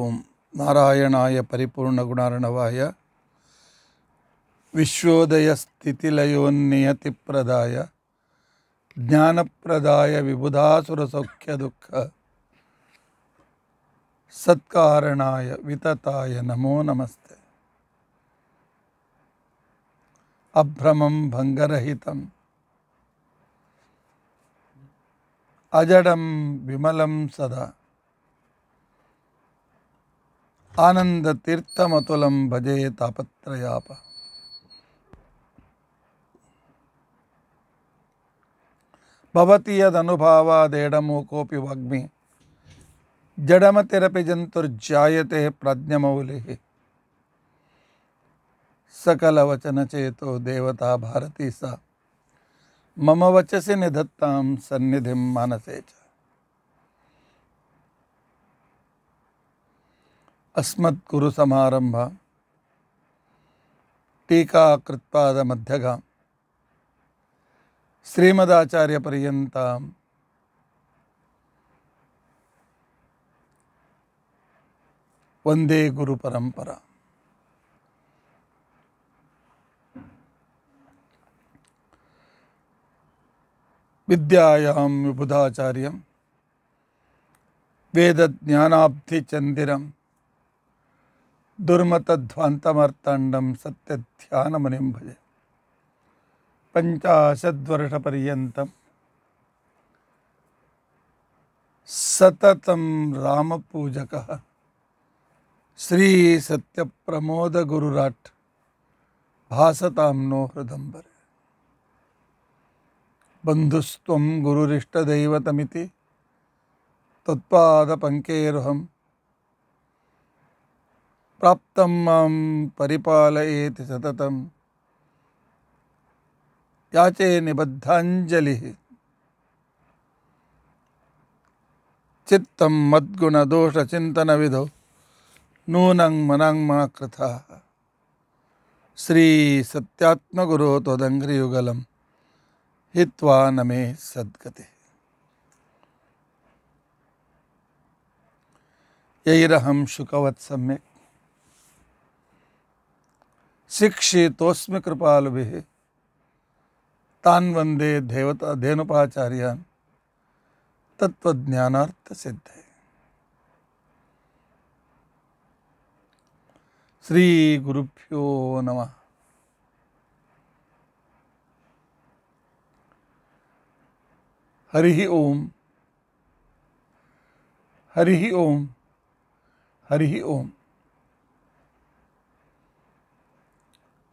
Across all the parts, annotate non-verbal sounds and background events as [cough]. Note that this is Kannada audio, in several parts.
ஓம் நாராயணாய பரிபூர்ண குணாரணவாய விஸ்வோதய ஸ்திதிலயோன்னியதி பிரதாய ಜ್ಞಾನಪ್ರದಾಯ ವಿಬುಧಾಸುರ ಸೌಖ್ಯ ದುಃಖ ಸತ್ಕಾರಣಾಯ ವಿತತಾಯ ನಮೋ ನಮಸ್ತೆ ಅಭ್ರಮಂ ಭಂಗರಹಿತಂ ಅಜಡಂ ವಿಮಲಂ ಸದಾ आनंद तीर्थमतुलम भजे तापत्रयाप भवति यदनुभावादेडमूकोऽपि वग्मि जडमतिरपि जन्तुर्जायते प्राज्ञमौलिः सकलवचनचेतो देवता भारती सा मम वचसि निधत्तां सन्निधिं मानसे च अस्मद्गुरुसमारम्भ टीकाकृत्पादमध्यगा श्रीमदाचार्यपर्यन्तां वन्दे गुरुपरम्परा विद्यायां विबुधाचार्यं वेदज्ञानाब्धिचन्दिरं दुर्मतध्वान्तमर्ताण्डं सत्यध्यानमनिं भजे पञ्चाशद्वर्षपर्यन्तं सततं रामपूजकः श्रीसत्यप्रमोदगुरुराट् भासतां नो हृदम्बरे बन्धुस्त्वं गुरुरिष्टदैवतमिति त्वत्पादपङ्केरुहं प्राप्तं मं परिपालयेति सतत याचे निबद्धाञ्जलिः चित्तं विधो नून मनाङ्मा कृतः श्रीसत्यात्मगुरो त्वदङ्घ्रियुगलं हिवा न मे सद्गतिः यैरहं शुकवत् शिक्षितोस्म कृपालभि तान वंदे देवता धेनुपाचार्यान तत्वज्ञानार्थ सिद्धे श्री गुरुभ्यो नम हरि ओम हरि ओम हरि ओम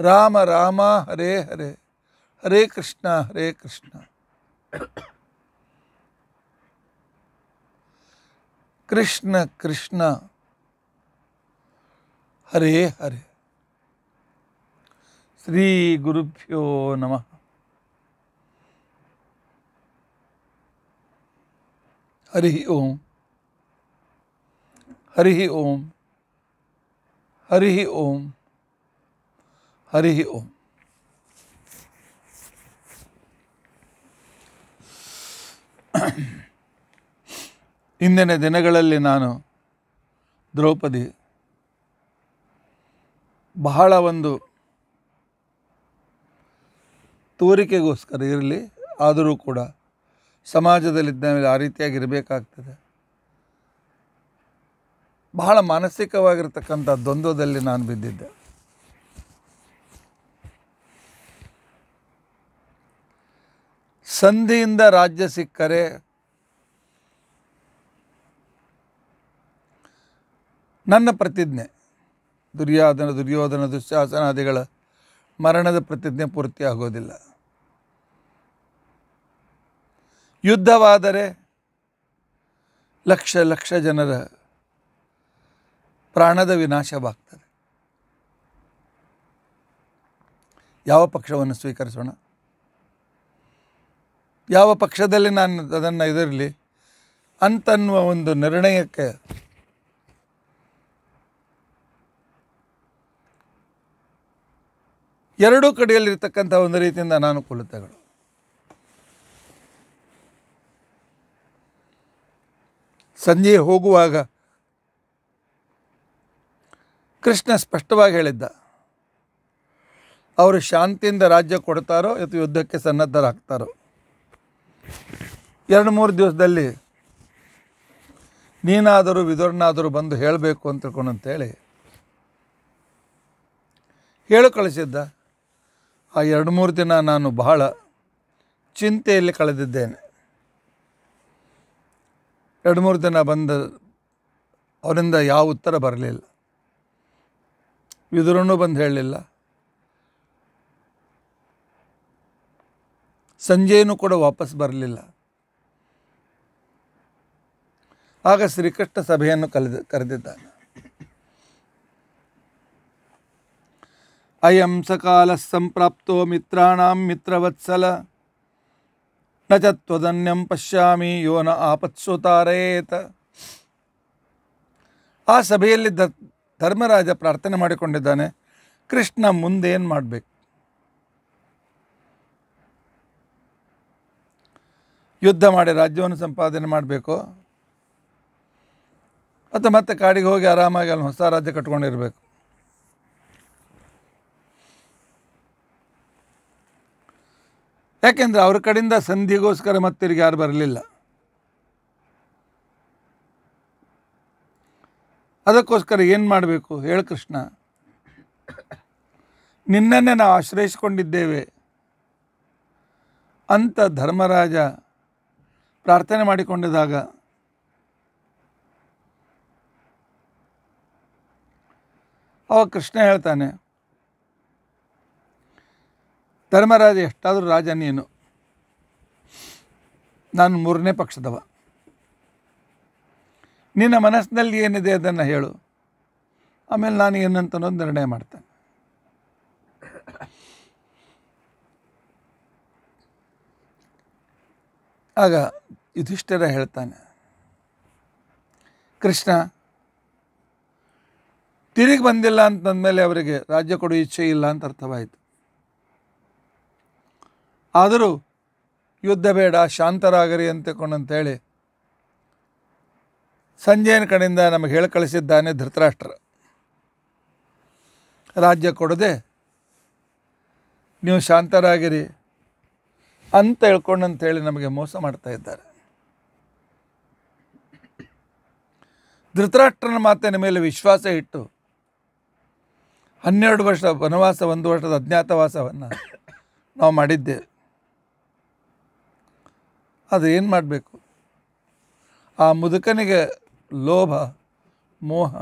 राम राम हरे हरे हरे कृष्णा हरे कृष्णा कृष्ण कृष्ण हरे हरे श्री गुरुभ्यो नमः हरि ओम हरि ओम हरि ओम ಹರಿ ಓಂ ಇಂದಿನ ದಿನಗಳಲ್ಲಿ ನಾನು ದ್ರೌಪದಿ ಬಹಳ ಒಂದು ತೋರಿಕೆಗೋಸ್ಕರ ಇರಲಿ ಆದರೂ ಕೂಡ ಸಮಾಜದಲ್ಲಿದ್ದ ಮೇಲೆ ಆ ರೀತಿಯಾಗಿರಬೇಕಾಗ್ತದೆ ಬಹಳ ಮಾನಸಿಕವಾಗಿರ್ತಕ್ಕಂಥ ದ್ವಂದ್ವದಲ್ಲಿ ನಾನು ಬಿದ್ದಿದ್ದೆ ಸಂಧಿಯಿಂದ ರಾಜ್ಯ ಸಿಕ್ಕರೆ ನನ್ನ ಪ್ರತಿಜ್ಞೆ ದುರ್ಯೋಧನ ದುರ್ಯೋಧನ ದುಶ್ಯಾಸನಾದಿಗಳ ಮರಣದ ಪ್ರತಿಜ್ಞೆ ಪೂರ್ತಿ ಆಗೋದಿಲ್ಲ ಯುದ್ಧವಾದರೆ ಲಕ್ಷ ಲಕ್ಷ ಜನರ ಪ್ರಾಣದ ವಿನಾಶವಾಗ್ತದೆ ಯಾವ ಪಕ್ಷವನ್ನು ಸ್ವೀಕರಿಸೋಣ ಯಾವ ಪಕ್ಷದಲ್ಲಿ ನಾನು ಅದನ್ನು ಇದರಲಿ ಅಂತನ್ನುವ ಒಂದು ನಿರ್ಣಯಕ್ಕೆ ಎರಡೂ ಕಡೆಯಲ್ಲಿರ್ತಕ್ಕಂಥ ಒಂದು ರೀತಿಯಿಂದ ಅನಾನುಕೂಲತೆಗಳು ಸಂಜೆ ಹೋಗುವಾಗ ಕೃಷ್ಣ ಸ್ಪಷ್ಟವಾಗಿ ಹೇಳಿದ್ದ ಅವರು ಶಾಂತಿಯಿಂದ ರಾಜ್ಯ ಕೊಡ್ತಾರೋ ಅಥವಾ ಯುದ್ಧಕ್ಕೆ ಸನ್ನದ್ಧರಾಗ್ತಾರೋ ಎರಡು ಮೂರು ದಿವಸದಲ್ಲಿ ನೀನಾದರೂ ವಿದುರನಾದರೂ ಬಂದು ಹೇಳಬೇಕು ಅಂತ ತಿಳ್ಕೊಂಡು ಅಂತೇಳಿ ಹೇಳು ಕಳಿಸಿದ್ದ ಆ ಎರಡು ಮೂರು ದಿನ ನಾನು ಬಹಳ ಚಿಂತೆಯಲ್ಲಿ ಕಳೆದಿದ್ದೇನೆ ಎರಡು ಮೂರು ದಿನ ಬಂದ ಅವರಿಂದ ಯಾವ ಉತ್ತರ ಬರಲಿಲ್ಲ ವಿದುರನೂ ಬಂದು ಹೇಳಲಿಲ್ಲ ಸಂಜೆಯೂ ಕೂಡ ವಾಪಸ್ ಬರಲಿಲ್ಲ ಆಗ ಶ್ರೀಕೃಷ್ಣ ಸಭೆಯನ್ನು ಕಲೆದ ಕರೆದಿದ್ದಾನೆ ಅಯಂ ಸಕಾಲ ಸಂಪ್ರಾಪ್ತೋ ಮಿತ್ರಾಣಾಂ ಮಿತ್ರವತ್ಸಲ ನ ತ್ವದನ್ಯಂ ಪಶ್ಯಾಮಿ ಯೋ ನ ಆಪತ್ಸು ಆ ಸಭೆಯಲ್ಲಿ ಧರ್ಮರಾಜ ಪ್ರಾರ್ಥನೆ ಮಾಡಿಕೊಂಡಿದ್ದಾನೆ ಕೃಷ್ಣ ಮುಂದೇನು ಮಾಡಬೇಕು ಯುದ್ಧ ಮಾಡಿ ರಾಜ್ಯವನ್ನು ಸಂಪಾದನೆ ಮಾಡಬೇಕು ಮತ್ತು ಮತ್ತೆ ಕಾಡಿಗೆ ಹೋಗಿ ಆರಾಮಾಗಿ ಅಲ್ಲಿ ಹೊಸ ರಾಜ್ಯ ಕಟ್ಕೊಂಡಿರಬೇಕು ಯಾಕೆಂದರೆ ಅವ್ರ ಕಡೆಯಿಂದ ಸಂಧಿಗೋಸ್ಕರ ಮತ್ತಿರ್ಗೆ ಯಾರು ಬರಲಿಲ್ಲ ಅದಕ್ಕೋಸ್ಕರ ಏನು ಮಾಡಬೇಕು ಹೇಳು ಕೃಷ್ಣ ನಿನ್ನನ್ನೇ ನಾವು ಆಶ್ರಯಿಸಿಕೊಂಡಿದ್ದೇವೆ ಅಂತ ಧರ್ಮರಾಜ ಪ್ರಾರ್ಥನೆ ಮಾಡಿಕೊಂಡಿದಾಗ ಅವಾಗ ಕೃಷ್ಣ ಹೇಳ್ತಾನೆ ಧರ್ಮರಾಜ ಎಷ್ಟಾದರೂ ರಾಜ ನೀನು ನಾನು ಮೂರನೇ ಪಕ್ಷದವ ನಿನ್ನ ಮನಸ್ಸಿನಲ್ಲಿ ಏನಿದೆ ಅದನ್ನು ಹೇಳು ಆಮೇಲೆ ನಾನು ಏನಂತ ನಿರ್ಣಯ ಮಾಡ್ತೇನೆ ಆಗ ಯುಧಿಷ್ಠರ ಹೇಳ್ತಾನೆ ಕೃಷ್ಣ ತಿರುಗಿ ಬಂದಿಲ್ಲ ಅಂತಂದಮೇಲೆ ಅವರಿಗೆ ರಾಜ್ಯ ಕೊಡೋ ಇಚ್ಛೆ ಇಲ್ಲ ಅಂತ ಅರ್ಥವಾಯಿತು ಆದರೂ ಯುದ್ಧ ಬೇಡ ಶಾಂತರಾಗರಿ ಅಂತಕೊಂಡು ಅಂತೇಳಿ ಸಂಜೆಯ ಕಡೆಯಿಂದ ನಮಗೆ ಹೇಳಿ ಕಳಿಸಿದ್ದಾನೆ ಧೃತರಾಷ್ಟ್ರ ರಾಜ್ಯ ಕೊಡದೆ ನೀವು ಶಾಂತರಾಗಿರಿ ಅಂತ ಹೇಳ್ಕೊಂಡು ಅಂತೇಳಿ ನಮಗೆ ಮೋಸ ಮಾಡ್ತಾ ಇದ್ದಾರೆ ಧೃತರಾಷ್ಟ್ರನ ಮಾತಿನ ಮೇಲೆ ವಿಶ್ವಾಸ ಇಟ್ಟು ಹನ್ನೆರಡು ವರ್ಷ ವನವಾಸ ಒಂದು ವರ್ಷದ ಅಜ್ಞಾತವಾಸವನ್ನು ನಾವು ಮಾಡಿದ್ದೇವೆ ಅದು ಏನು ಮಾಡಬೇಕು ಆ ಮುದುಕನಿಗೆ ಲೋಭ ಮೋಹ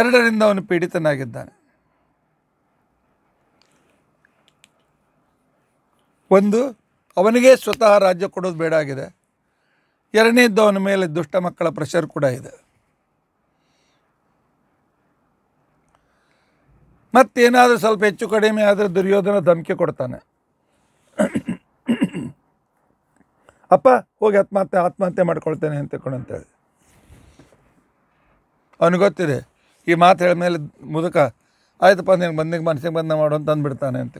ಎರಡರಿಂದ ಅವನು ಪೀಡಿತನಾಗಿದ್ದಾನೆ ಒಂದು ಅವನಿಗೆ ಸ್ವತಃ ರಾಜ್ಯ ಕೊಡೋದು ಬೇಡ ಆಗಿದೆ ಎರಡನೇದ್ದು ಅವನ ಮೇಲೆ ದುಷ್ಟ ಮಕ್ಕಳ ಪ್ರೆಷರ್ ಕೂಡ ಇದೆ ಮತ್ತೇನಾದರೂ ಸ್ವಲ್ಪ ಹೆಚ್ಚು ಕಡಿಮೆ ಆದರೆ ದುರ್ಯೋಧನ ಧಮಕಿ ಕೊಡ್ತಾನೆ ಅಪ್ಪ ಹೋಗಿ ಆತ್ಮಹತ್ಯೆ ಆತ್ಮಹತ್ಯೆ ಮಾಡ್ಕೊಳ್ತೇನೆ ಅಂತ ಅಂತೇಳಿ ಅವ್ನಿಗೆ ಗೊತ್ತಿದೆ ಈ ಮಾತು ಹೇಳಿದ ಮೇಲೆ ಮುದುಕ ಆಯ್ತಪ್ಪ ನಿನಗೆ ಬಂದಿಗೆ ಮನಸ್ಸಿಗೆ ಬಂದ ಮಾಡು ಅಂತ ಅಂದ್ಬಿಡ್ತಾನೆ ಅಂತ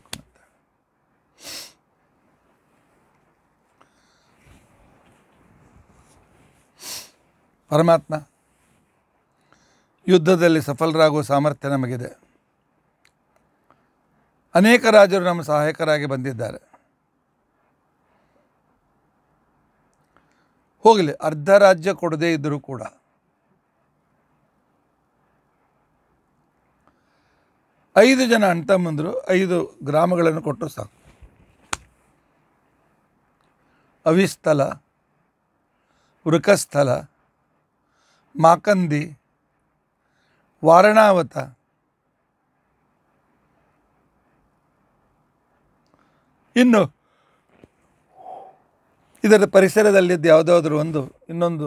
ಪರಮಾತ್ಮ ಯುದ್ಧದಲ್ಲಿ ಸಫಲರಾಗುವ ಸಾಮರ್ಥ್ಯ ನಮಗಿದೆ ಅನೇಕ ರಾಜರು ನಮ್ಮ ಸಹಾಯಕರಾಗಿ ಬಂದಿದ್ದಾರೆ ಹೋಗಲಿ ಅರ್ಧ ರಾಜ್ಯ ಕೊಡದೇ ಇದ್ದರೂ ಕೂಡ ಐದು ಜನ ಅಣ್ತಮ್ಮಂದರು ಐದು ಗ್ರಾಮಗಳನ್ನು ಕೊಟ್ಟರು ಸಾಕು ಅವಿಸ್ಥಲ ವೃಕಸ್ಥಲ ಮಾಕಂದಿ ವಾರಣಾವತ ಇನ್ನು ಇದರ ಪರಿಸರದಲ್ಲಿದ್ದ ಯಾವುದಾದ್ರೂ ಒಂದು ಇನ್ನೊಂದು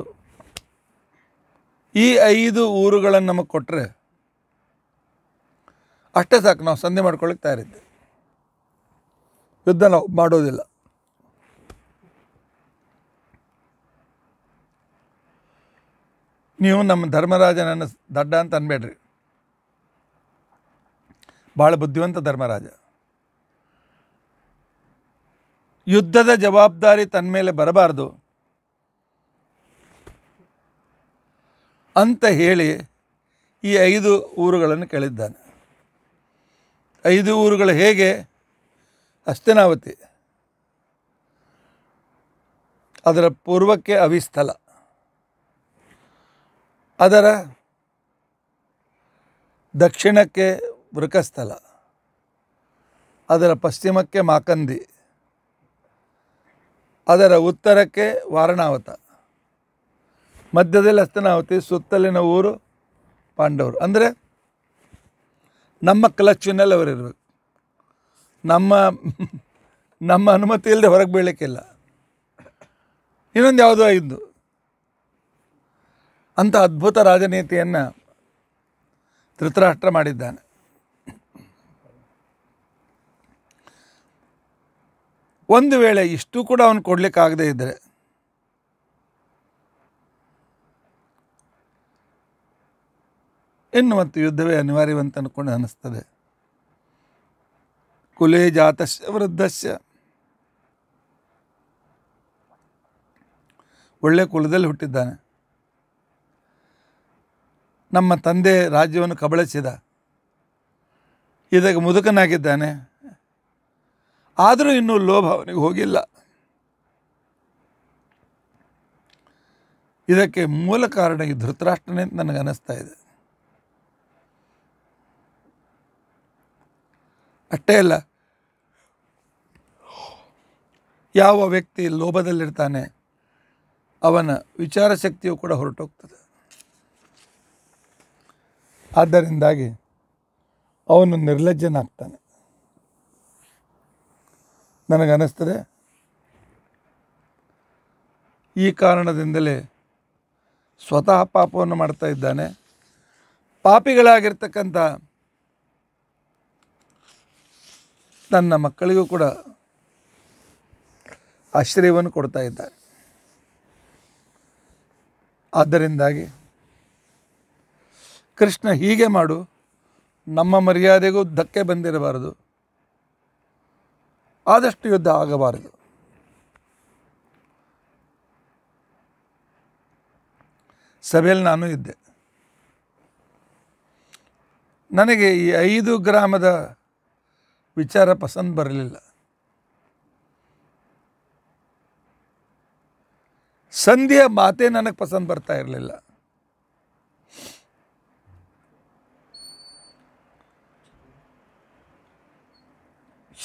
ಈ ಐದು ಊರುಗಳನ್ನು ನಮಗೆ ಕೊಟ್ಟರೆ ಅಷ್ಟೇ ಸಾಕು ನಾವು ಸಂಧಿ ಮಾಡ್ಕೊಳ್ಳಿಕ್ಕೆ ತಯಾರಿದ್ದೆ ಯುದ್ಧ ನಾವು ಮಾಡೋದಿಲ್ಲ ನೀವು ನಮ್ಮ ಧರ್ಮರಾಜನನ್ನು ದಡ್ಡ ಅಂತ ಅನ್ಬೇಡ್ರಿ ಭಾಳ ಬುದ್ಧಿವಂತ ಧರ್ಮರಾಜ ಯುದ್ಧದ ಜವಾಬ್ದಾರಿ ತನ್ನ ಮೇಲೆ ಬರಬಾರ್ದು ಅಂತ ಹೇಳಿ ಈ ಐದು ಊರುಗಳನ್ನು ಕೇಳಿದ್ದಾನೆ ಐದು ಊರುಗಳು ಹೇಗೆ ಅಷ್ಟೇನಾವತಿ ಅದರ ಪೂರ್ವಕ್ಕೆ ಅವಿಸ್ಥಲ ಅದರ ದಕ್ಷಿಣಕ್ಕೆ ವೃಕಸ್ಥಲ ಅದರ ಪಶ್ಚಿಮಕ್ಕೆ ಮಾಕಂದಿ ಅದರ ಉತ್ತರಕ್ಕೆ ವಾರಣಾವತ ಮಧ್ಯದಲ್ಲಿ ಹಸ್ತನಾವತಿ ಸುತ್ತಲಿನ ಊರು ಪಾಂಡವರು ಅಂದರೆ ನಮ್ಮ ಕ್ಲಚ್ಚಿನಲ್ಲಿ ಅವರಿರಬೇಕು ನಮ್ಮ ನಮ್ಮ ಅನುಮತಿ ಇಲ್ಲದೆ ಹೊರಗೆ ಬೀಳಲಿಕ್ಕಿಲ್ಲ ಇನ್ನೊಂದು ಯಾವುದೋ ಇದ್ದು ಅಂಥ ಅದ್ಭುತ ರಾಜನೀತಿಯನ್ನು ಧೃತರಾಷ್ಟ್ರ ಮಾಡಿದ್ದಾನೆ ಒಂದು ವೇಳೆ ಇಷ್ಟು ಕೂಡ ಅವನು ಕೊಡಲಿಕ್ಕಾಗದೇ ಇದ್ದರೆ ಇನ್ನು ಮತ್ತು ಯುದ್ಧವೇ ಅನಿವಾರ್ಯವಂತ ಅಂದ್ಕೊಂಡು ಅನ್ನಿಸ್ತದೆ ಕುಲೇ ಜಾತಸ್ಯ ವೃದ್ಧಸ್ಯ ಒಳ್ಳೆ ಕುಲದಲ್ಲಿ ಹುಟ್ಟಿದ್ದಾನೆ ನಮ್ಮ ತಂದೆ ರಾಜ್ಯವನ್ನು ಕಬಳಿಸಿದ ಇದಕ್ಕೆ ಮುದುಕನಾಗಿದ್ದಾನೆ ಆದರೂ ಇನ್ನೂ ಲೋಭ ಅವನಿಗೆ ಹೋಗಿಲ್ಲ ಇದಕ್ಕೆ ಮೂಲ ಕಾರಣ ಈ ಧೃತರಾಷ್ಟ್ರನೇ ಅಂತ ನನಗೆ ಅನ್ನಿಸ್ತಾ ಇದೆ ಅಷ್ಟೇ ಅಲ್ಲ ಯಾವ ವ್ಯಕ್ತಿ ಲೋಭದಲ್ಲಿರ್ತಾನೆ ಅವನ ವಿಚಾರ ಶಕ್ತಿಯು ಕೂಡ ಹೊರಟೋಗ್ತದೆ ಆದ್ದರಿಂದಾಗಿ ಅವನು ನಿರ್ಲಜ್ಜನಾಗ್ತಾನೆ ನನಗನ್ನಿಸ್ತದೆ ಈ ಕಾರಣದಿಂದಲೇ ಸ್ವತಃ ಪಾಪವನ್ನು ಮಾಡ್ತಾ ಇದ್ದಾನೆ ಪಾಪಿಗಳಾಗಿರ್ತಕ್ಕಂಥ ನನ್ನ ಮಕ್ಕಳಿಗೂ ಕೂಡ ಆಶ್ರಯವನ್ನು ಕೊಡ್ತಾ ಇದ್ದಾನೆ ಆದ್ದರಿಂದಾಗಿ ಕೃಷ್ಣ ಹೀಗೆ ಮಾಡು ನಮ್ಮ ಮರ್ಯಾದೆಗೂ ಧಕ್ಕೆ ಬಂದಿರಬಾರದು ಆದಷ್ಟು ಯುದ್ಧ ಆಗಬಾರದು ಸಭೆಯಲ್ಲಿ ನಾನು ಇದ್ದೆ ನನಗೆ ಈ ಐದು ಗ್ರಾಮದ ವಿಚಾರ ಪಸಂದ್ ಬರಲಿಲ್ಲ ಸಂಧಿಯ ಮಾತೇ ನನಗೆ ಪಸಂದ್ ಬರ್ತಾ ಇರಲಿಲ್ಲ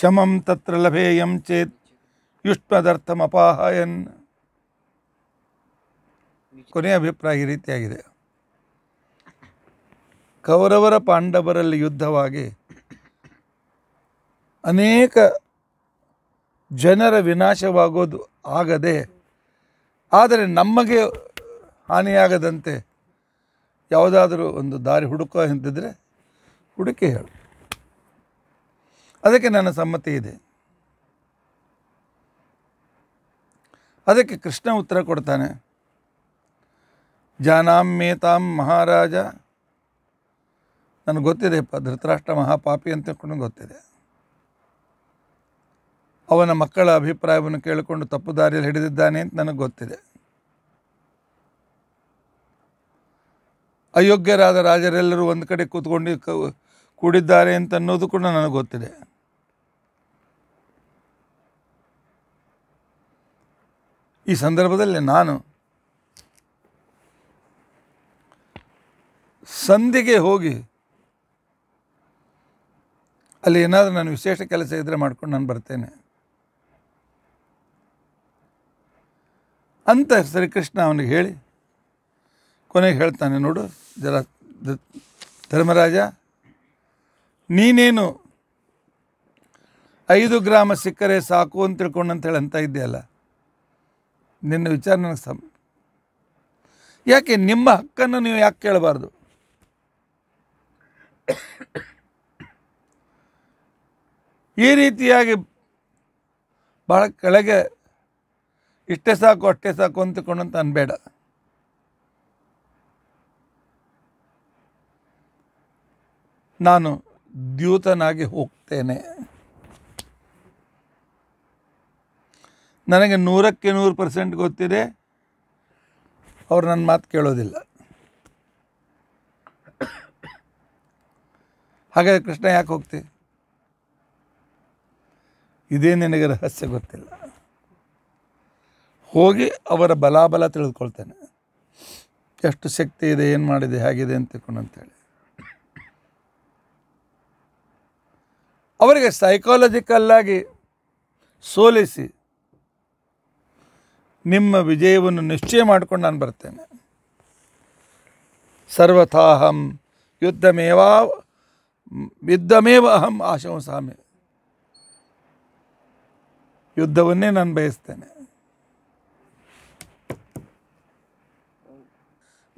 ಶಮಂ ತತ್ರ ಲಭೇಯಂ ಚೇತ್ ಅಪಾಹಯನ್ ಕೊನೆಯ ಅಭಿಪ್ರಾಯ ಈ ರೀತಿಯಾಗಿದೆ ಕೌರವರ ಪಾಂಡವರಲ್ಲಿ ಯುದ್ಧವಾಗಿ ಅನೇಕ ಜನರ ವಿನಾಶವಾಗೋದು ಆಗದೆ ಆದರೆ ನಮಗೆ ಹಾನಿಯಾಗದಂತೆ ಯಾವುದಾದರೂ ಒಂದು ದಾರಿ ಹುಡುಕೋ ಎಂತಿದ್ರೆ ಹುಡುಕಿ ಹೇಳು ಅದಕ್ಕೆ ನನ್ನ ಸಮ್ಮತಿ ಇದೆ ಅದಕ್ಕೆ ಕೃಷ್ಣ ಉತ್ತರ ಕೊಡ್ತಾನೆ ಜಾನಾಂ ಮೇತಾಂ ಮಹಾರಾಜ ನನಗೆ ಗೊತ್ತಿದೆ ಧೃತರಾಷ್ಟ್ರ ಮಹಾಪಾಪಿ ಅಂತ ಕೂಡ ಗೊತ್ತಿದೆ ಅವನ ಮಕ್ಕಳ ಅಭಿಪ್ರಾಯವನ್ನು ಕೇಳಿಕೊಂಡು ತಪ್ಪು ದಾರಿಯಲ್ಲಿ ಹಿಡಿದಿದ್ದಾನೆ ಅಂತ ನನಗೆ ಗೊತ್ತಿದೆ ಅಯೋಗ್ಯರಾದ ರಾಜರೆಲ್ಲರೂ ಒಂದು ಕಡೆ ಕೂತ್ಕೊಂಡು ಕೂಡಿದ್ದಾರೆ ಅಂತ ಅನ್ನೋದು ಕೂಡ ನನಗೆ ಗೊತ್ತಿದೆ ಈ ಸಂದರ್ಭದಲ್ಲಿ ನಾನು ಸಂಧಿಗೆ ಹೋಗಿ ಅಲ್ಲಿ ಏನಾದರೂ ನಾನು ವಿಶೇಷ ಕೆಲಸ ಇದ್ದರೆ ಮಾಡ್ಕೊಂಡು ನಾನು ಬರ್ತೇನೆ ಅಂತ ಶ್ರೀಕೃಷ್ಣ ಅವನಿಗೆ ಹೇಳಿ ಕೊನೆಗೆ ಹೇಳ್ತಾನೆ ನೋಡು ಜರ ಧರ್ಮರಾಜ ನೀನೇನು ಐದು ಗ್ರಾಮ ಸಿಕ್ಕರೆ ಸಾಕು ಅಂತ ತಿಳ್ಕೊಂಡು ಅಂತ ಹೇಳಿ ಅಂತ ಇದೆಯಲ್ಲ ನಿನ್ನ ವಿಚಾರ ನನಗೆ ಸಮ ಯಾಕೆ ನಿಮ್ಮ ಹಕ್ಕನ್ನು ನೀವು ಯಾಕೆ ಕೇಳಬಾರ್ದು ಈ ರೀತಿಯಾಗಿ ಭಾಳ ಕೆಳಗೆ ಇಷ್ಟೇ ಸಾಕು ಅಷ್ಟೇ ಸಾಕು ಅಂತ ಅನ್ಬೇಡ ನಾನು ದ್ಯೂತನಾಗಿ ಹೋಗ್ತೇನೆ ನನಗೆ ನೂರಕ್ಕೆ ನೂರು ಪರ್ಸೆಂಟ್ ಗೊತ್ತಿದೆ ಅವ್ರು ನನ್ನ ಮಾತು ಕೇಳೋದಿಲ್ಲ ಹಾಗಾದರೆ ಕೃಷ್ಣ ಯಾಕೆ ಹೋಗ್ತಿ ಇದೇ ನಿನಗೆ ರಹಸ್ಯ ಗೊತ್ತಿಲ್ಲ ಹೋಗಿ ಅವರ ಬಲಾಬಲ ತಿಳಿದುಕೊಳ್ತೇನೆ ಎಷ್ಟು ಶಕ್ತಿ ಇದೆ ಏನು ಮಾಡಿದೆ ಹೇಗಿದೆ ಅಂತ ತಿಳ್ಕೊಂಡು ಅಂತೇಳಿ ಅವರಿಗೆ ಸೈಕಾಲಜಿಕಲ್ಲಾಗಿ ಸೋಲಿಸಿ ನಿಮ್ಮ ವಿಜಯವನ್ನು ನಿಶ್ಚಯ ಮಾಡಿಕೊಂಡು ನಾನು ಬರ್ತೇನೆ ಸರ್ವಥಾಹಂ ಯುದ್ಧಮೇವಾ ಯುದ್ಧಮೇವ ಅಹಂ ಆಶಂಸಾಮಿ ಯುದ್ಧವನ್ನೇ ನಾನು ಬಯಸ್ತೇನೆ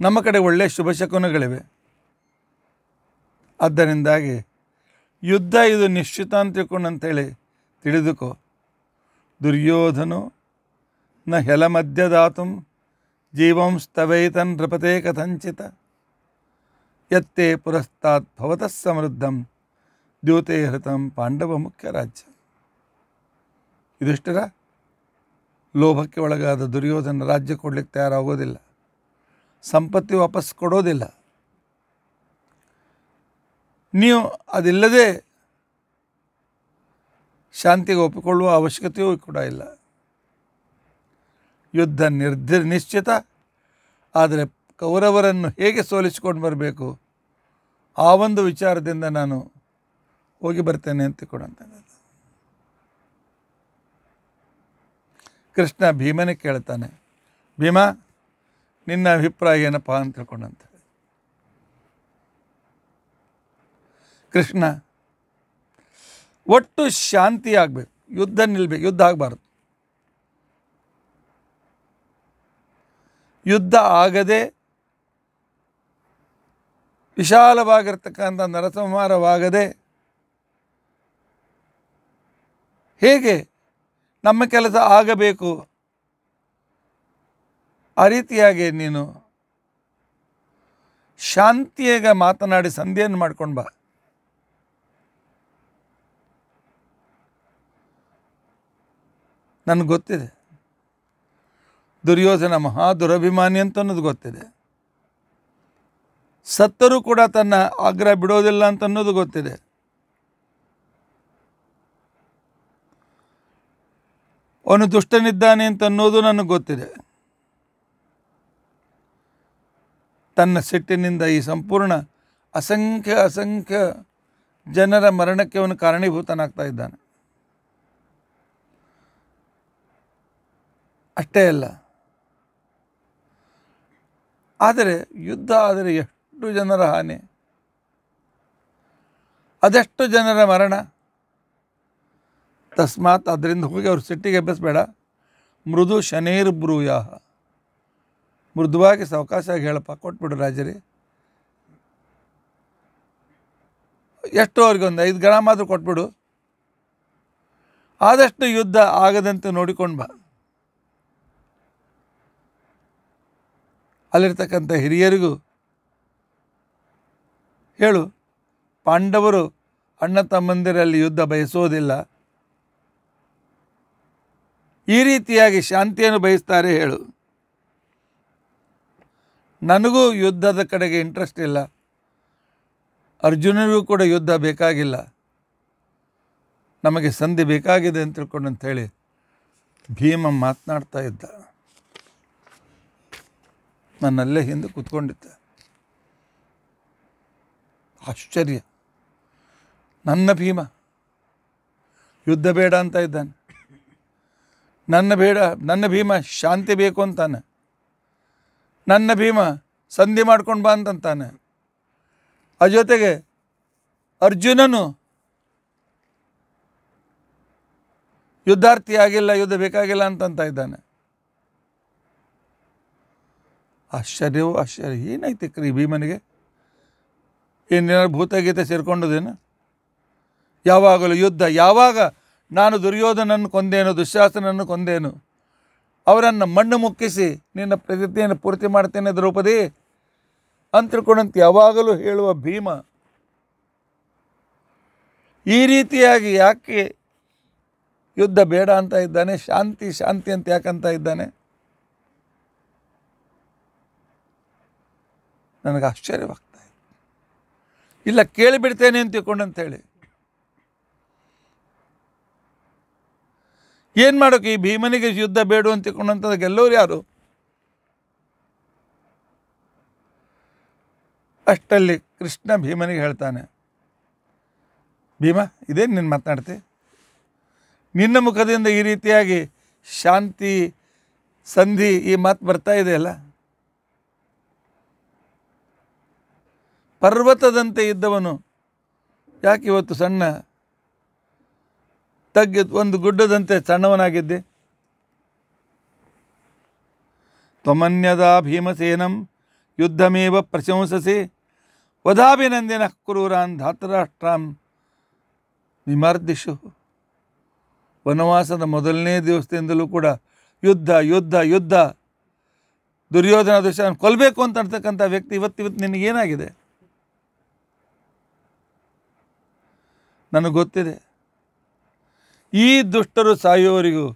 ನಮ್ಮ ಕಡೆ ಒಳ್ಳೆಯ ಶುಭ ಶಕುನಗಳಿವೆ ಆದ್ದರಿಂದಾಗಿ ಯುದ್ಧ ಇದು ನಿಶ್ಚಿತ ಅಂತ ತಿಳ್ಕೊಂಡು ಅಂತೇಳಿ ತಿಳಿದುಕೋ ದುರ್ಯೋಧನು ನ न ದಾತು ಜೀವಂ ನೃಪತೆ ಕಥಂಚಿತ ಎತ್ತೇ ಯತ್ತೇ ಭವತಃ ಸಮೃದ್ಧ ದ್ಯೂತೆ ಹೃತ ಪಾಂಡವ ಮುಖ್ಯ ರಾಜ್ಯ ಇದಿಷ್ಟರ ಲೋಭಕ್ಕೆ ಒಳಗಾದ ದುರ್ಯೋಧನ ರಾಜ್ಯ ಕೊಡಲಿಕ್ಕೆ ತಯಾರಾಗೋದಿಲ್ಲ ಸಂಪತ್ತಿ ವಾಪಸ್ ಕೊಡೋದಿಲ್ಲ ನೀವು ಅದಿಲ್ಲದೆ ಶಾಂತಿಗೆ ಒಪ್ಪಿಕೊಳ್ಳುವ ಅವಶ್ಯಕತೆಯೂ ಕೂಡ ಇಲ್ಲ ಯುದ್ಧ ನಿರ್ಧಿ ನಿಶ್ಚಿತ ಆದರೆ ಕೌರವರನ್ನು ಹೇಗೆ ಸೋಲಿಸಿಕೊಂಡು ಬರಬೇಕು ಆ ಒಂದು ವಿಚಾರದಿಂದ ನಾನು ಹೋಗಿ ಬರ್ತೇನೆ ಅಂತ ಕೊಡುವಂಥದ್ದು ಕೃಷ್ಣ ಭೀಮನೇ ಕೇಳ್ತಾನೆ ಭೀಮ ನಿನ್ನ ಅಭಿಪ್ರಾಯ ಏನಪ್ಪ ಅಂತ ತಿಳ್ಕೊಂಡಂತ ಕೃಷ್ಣ ಒಟ್ಟು ಶಾಂತಿ ಆಗಬೇಕು ಯುದ್ಧ ನಿಲ್ಬೇಕು ಯುದ್ಧ ಆಗಬಾರ್ದು ಯುದ್ಧ ಆಗದೆ ವಿಶಾಲವಾಗಿರ್ತಕ್ಕಂಥ ನರಸಂಹಾರವಾಗದೆ ಹೇಗೆ ನಮ್ಮ ಕೆಲಸ ಆಗಬೇಕು ಆ ರೀತಿಯಾಗಿ ನೀನು ಶಾಂತಿಯಾಗ ಮಾತನಾಡಿ ಸಂಧಿಯನ್ನು ಮಾಡ್ಕೊಂಡು ಬಾ ನನಗೆ ಗೊತ್ತಿದೆ ದುರ್ಯೋಧನ ಮಹಾ ದುರಭಿಮಾನಿ ಅಂತ ಅನ್ನೋದು ಗೊತ್ತಿದೆ ಸತ್ತರೂ ಕೂಡ ತನ್ನ ಆಗ್ರಹ ಬಿಡೋದಿಲ್ಲ ಅಂತ ಅನ್ನೋದು ಗೊತ್ತಿದೆ ಅವನು ದುಷ್ಟನಿದ್ದಾನೆ ಅಂತ ಅನ್ನೋದು ನನಗೆ ಗೊತ್ತಿದೆ ತನ್ನ ಸಿಟ್ಟಿನಿಂದ ಈ ಸಂಪೂರ್ಣ ಅಸಂಖ್ಯ ಅಸಂಖ್ಯ ಜನರ ಮರಣಕ್ಕೆ ಅವನು ಕಾರಣೀಭೂತನಾಗ್ತಾ ಇದ್ದಾನೆ ಅಷ್ಟೇ ಅಲ್ಲ ಆದರೆ ಯುದ್ಧ ಆದರೆ ಎಷ್ಟು ಜನರ ಹಾನಿ ಅದೆಷ್ಟು ಜನರ ಮರಣ ತಸ್ಮಾತ್ ಅದರಿಂದ ಹೋಗಿ ಅವ್ರ ಸಿಟ್ಟಿಗೆ ಎಬ್ಬಿಸ್ಬೇಡ ಮೃದು ಶನೇರ್ ಬ್ರೂಯ ಮೃದುವಾಗಿ ಸಾವಕಾಶ ಹೇಳಪ್ಪ ಕೊಟ್ಬಿಡು ರಾಜರಿ ಎಷ್ಟು ಅವ್ರಿಗೆ ಒಂದು ಐದು ಗ್ರಾಮ್ ಆದರೂ ಕೊಟ್ಬಿಡು ಆದಷ್ಟು ಯುದ್ಧ ಆಗದಂತೆ ನೋಡಿಕೊಂಡು ಬಾ ಅಲ್ಲಿರ್ತಕ್ಕಂಥ ಹಿರಿಯರಿಗೂ ಹೇಳು ಪಾಂಡವರು ಅಣ್ಣ ತಮ್ಮಂದಿರಲ್ಲಿ ಯುದ್ಧ ಬಯಸೋದಿಲ್ಲ ಈ ರೀತಿಯಾಗಿ ಶಾಂತಿಯನ್ನು ಬಯಸ್ತಾರೆ ಹೇಳು ನನಗೂ ಯುದ್ಧದ ಕಡೆಗೆ ಇಂಟ್ರೆಸ್ಟ್ ಇಲ್ಲ ಅರ್ಜುನರಿಗೂ ಕೂಡ ಯುದ್ಧ ಬೇಕಾಗಿಲ್ಲ ನಮಗೆ ಸಂಧಿ ಬೇಕಾಗಿದೆ ಅಂತ ತಿಳ್ಕೊಂಡು ಅಂಥೇಳಿ ಭೀಮ ಮಾತನಾಡ್ತಾ ಇದ್ದ ನನ್ನಲ್ಲೇ ಹಿಂದೆ ಕೂತ್ಕೊಂಡಿದ್ದೆ ಆಶ್ಚರ್ಯ ನನ್ನ ಭೀಮ ಯುದ್ಧ ಬೇಡ ಅಂತ ಇದ್ದಾನೆ ನನ್ನ ಬೇಡ ನನ್ನ ಭೀಮ ಶಾಂತಿ ಬೇಕು ಅಂತಾನೆ ನನ್ನ ಭೀಮ ಸಂಧಿ ಮಾಡ್ಕೊಂಡು ಬಾ ಅಂತಂತಾನೆ ಆ ಜೊತೆಗೆ ಅರ್ಜುನನು ಯುದ್ಧಾರ್ಥಿ ಆಗಿಲ್ಲ ಯುದ್ಧ ಬೇಕಾಗಿಲ್ಲ ಅಂತಂತ ಇದ್ದಾನೆ ಆಶ್ಚರ್ಯವು ಆಶ್ಚರ್ಯ ಏನಾಯ್ತು ಕ್ರೀ ಭೀಮನಿಗೆ ಏನೇನಾದ್ರು ಭೂತಗೀತೆ ಸೇರಿಕೊಂಡದೇನು ಯಾವಾಗಲೂ ಯುದ್ಧ ಯಾವಾಗ ನಾನು ದುರ್ಯೋಧನನ್ನು ಕೊಂದೇನು ದುಶ್ಯಾಸನನ್ನು ಕೊಂದೇನು ಅವರನ್ನು ಮಣ್ಣು ಮುಕ್ಕಿಸಿ ನಿನ್ನ ಪ್ರತಿಜ್ಞೆಯನ್ನು ಪೂರ್ತಿ ಮಾಡ್ತೇನೆ ದ್ರೌಪದಿ ಅಂತರ್ಕೊಂಡಂತೆ ಯಾವಾಗಲೂ ಹೇಳುವ ಭೀಮ ಈ ರೀತಿಯಾಗಿ ಯಾಕೆ ಯುದ್ಧ ಬೇಡ ಅಂತ ಇದ್ದಾನೆ ಶಾಂತಿ ಶಾಂತಿ ಅಂತ ಯಾಕಂತ ಇದ್ದಾನೆ ನನಗೆ ಆಶ್ಚರ್ಯವಾಗ್ತಾ ಇದೆ ಇಲ್ಲ ಕೇಳಿಬಿಡ್ತೇನೆ ಅಂತ ತಿಳ್ಕೊಂಡು ಏನು ಮಾಡೋಕೆ ಈ ಭೀಮನಿಗೆ ಯುದ್ಧ ಬೇಡು ಅಂತ ತಿಳ್ಕೊಂಡಂಥದ್ದು ಗೆಲ್ಲೋರು ಯಾರು ಅಷ್ಟಲ್ಲಿ ಕೃಷ್ಣ ಭೀಮನಿಗೆ ಹೇಳ್ತಾನೆ ಭೀಮ ಇದೇನು ನೀನು ಮಾತನಾಡ್ತಿ ನಿನ್ನ ಮುಖದಿಂದ ಈ ರೀತಿಯಾಗಿ ಶಾಂತಿ ಸಂಧಿ ಈ ಮಾತು ಬರ್ತಾ ಇದೆಯಲ್ಲ ಪರ್ವತದಂತೆ ಇದ್ದವನು ಯಾಕೆ ಇವತ್ತು ಸಣ್ಣ ತಗ್ಗ ಒಂದು ಗುಡ್ಡದಂತೆ ಸಣ್ಣವನಾಗಿದ್ದೆ ತ್ವಮನ್ಯದ ಭೀಮಸೇನಂ ಯುದ್ಧಮೇವ ಪ್ರಶಂಸಸಿ ವಧಾಭಿನಂದಿನ ಕ್ರೂರಾನ್ ಧಾತರಾಷ್ಟ್ರಾಂ ನಿಮರ್ದಿಶು ವನವಾಸದ ಮೊದಲನೇ ದಿವಸದಿಂದಲೂ ಕೂಡ ಯುದ್ಧ ಯುದ್ಧ ಯುದ್ಧ ದುರ್ಯೋಧನ ದೃಶ್ಯ ಕೊಲ್ಲಬೇಕು ಅಂತ ಅಂತಕ್ಕಂಥ ವ್ಯಕ್ತಿ ಇವತ್ತು ಇವತ್ತು ನಿನಗೇನಾಗಿದೆ ನನಗೆ ಗೊತ್ತಿದೆ ಈ ದುಷ್ಟರು ಸಾಯುವವರಿಗೂ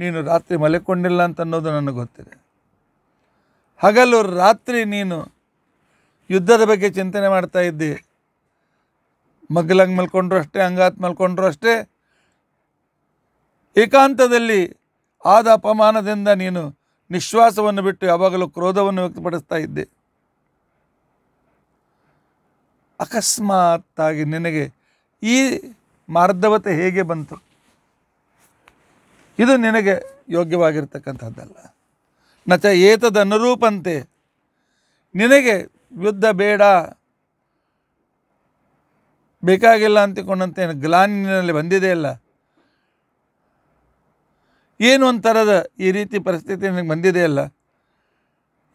ನೀನು ರಾತ್ರಿ ಮಲೆಕೊಂಡಿಲ್ಲ ಅನ್ನೋದು ನನಗೆ ಗೊತ್ತಿದೆ ಹಗಲು ರಾತ್ರಿ ನೀನು ಯುದ್ಧದ ಬಗ್ಗೆ ಚಿಂತನೆ ಮಾಡ್ತಾ ಇದ್ದಿ ಮಗ್ಲಂಗ್ ಮಲ್ಕೊಂಡ್ರು ಅಷ್ಟೇ ಅಂಗಾತ್ ಮಲ್ಕೊಂಡ್ರು ಅಷ್ಟೇ ಏಕಾಂತದಲ್ಲಿ ಆದ ಅಪಮಾನದಿಂದ ನೀನು ನಿಶ್ವಾಸವನ್ನು ಬಿಟ್ಟು ಯಾವಾಗಲೂ ಕ್ರೋಧವನ್ನು ವ್ಯಕ್ತಪಡಿಸ್ತಾ ಇದ್ದೆ ಅಕಸ್ಮಾತ್ತಾಗಿ ನಿನಗೆ ಈ ಮಾರ್ಧವತೆ ಹೇಗೆ ಬಂತು ಇದು ನಿನಗೆ ಯೋಗ್ಯವಾಗಿರ್ತಕ್ಕಂಥದ್ದಲ್ಲ ನಚ ಏತದ ಅನುರೂಪಂತೆ ನಿನಗೆ ಯುದ್ಧ ಬೇಡ ಬೇಕಾಗಿಲ್ಲ ಅಂತಿಕೊಂಡಂತೆ ಗ್ಲಾನಿನಲ್ಲಿ ಬಂದಿದೆಯಲ್ಲ ಏನು ಒಂಥರದ ಈ ರೀತಿ ಪರಿಸ್ಥಿತಿ ನಿನಗೆ ಬಂದಿದೆಯಲ್ಲ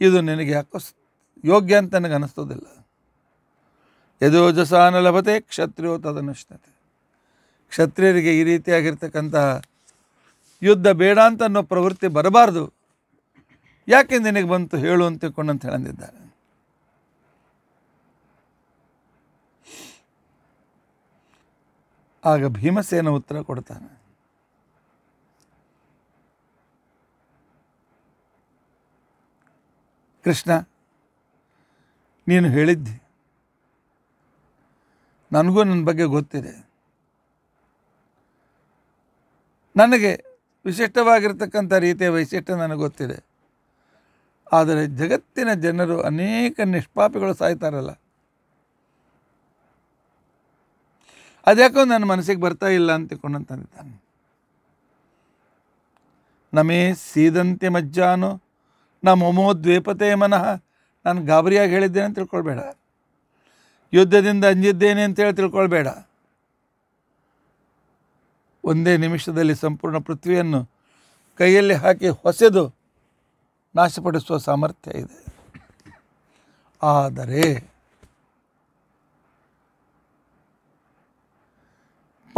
ಇದು ನಿನಗೆ ಯಾಕೋ ಯೋಗ್ಯ ಅಂತ ನನಗೆ ಅನ್ನಿಸ್ತೋದಿಲ್ಲ ಯದೋಜಸ ಲಭತೆ ಕ್ಷತ್ರಿಯೋ ತದನುಷ್ಣತೆ ಕ್ಷತ್ರಿಯರಿಗೆ ಈ ರೀತಿಯಾಗಿರ್ತಕ್ಕಂತಹ ಯುದ್ಧ ಬೇಡ ಅಂತ ಅನ್ನೋ ಪ್ರವೃತ್ತಿ ಬರಬಾರ್ದು ಯಾಕೆ ನಿನಗೆ ಬಂತು ಹೇಳು ಅಂತ ತಿಳ್ಕೊಂಡಂತ ಹೇಳಂದಿದ್ದಾರೆ ಆಗ ಭೀಮಸೇನ ಉತ್ತರ ಕೊಡ್ತಾನೆ ಕೃಷ್ಣ ನೀನು ಹೇಳಿದ್ದಿ ನನಗೂ ನನ್ನ ಬಗ್ಗೆ ಗೊತ್ತಿದೆ ನನಗೆ ವಿಶಿಷ್ಟವಾಗಿರ್ತಕ್ಕಂಥ ರೀತಿಯ ವೈಶಿಷ್ಟ್ಯ ನನಗೆ ಗೊತ್ತಿದೆ ಆದರೆ ಜಗತ್ತಿನ ಜನರು ಅನೇಕ ನಿಷ್ಪಾಪಿಗಳು ಸಾಯ್ತಾರಲ್ಲ ಅದ್ಯಾಕೋ ನನ್ನ ಮನಸ್ಸಿಗೆ ಬರ್ತಾ ಇಲ್ಲ ಅಂತ ತಿಳ್ಕೊಂಡಂತಾನಿದ್ದಾನೆ ನಮೇ ಸೀದಂತೆ ಮಜ್ಜಾನು ನಮ್ಮೊಮೋ ದ್ವೇಪತೆ ಮನಃ ನಾನು ಗಾಬರಿಯಾಗಿ ಹೇಳಿದ್ದೇನೆ ಅಂತ ತಿಳ್ಕೊಳ್ಬೇಡ ಯುದ್ಧದಿಂದ ಅಂಜಿದ್ದೇನೆ ಅಂತೇಳಿ ತಿಳ್ಕೊಳ್ಬೇಡ ಒಂದೇ ನಿಮಿಷದಲ್ಲಿ ಸಂಪೂರ್ಣ ಪೃಥ್ವಿಯನ್ನು ಕೈಯಲ್ಲಿ ಹಾಕಿ ಹೊಸೆದು ನಾಶಪಡಿಸುವ ಸಾಮರ್ಥ್ಯ ಇದೆ ಆದರೆ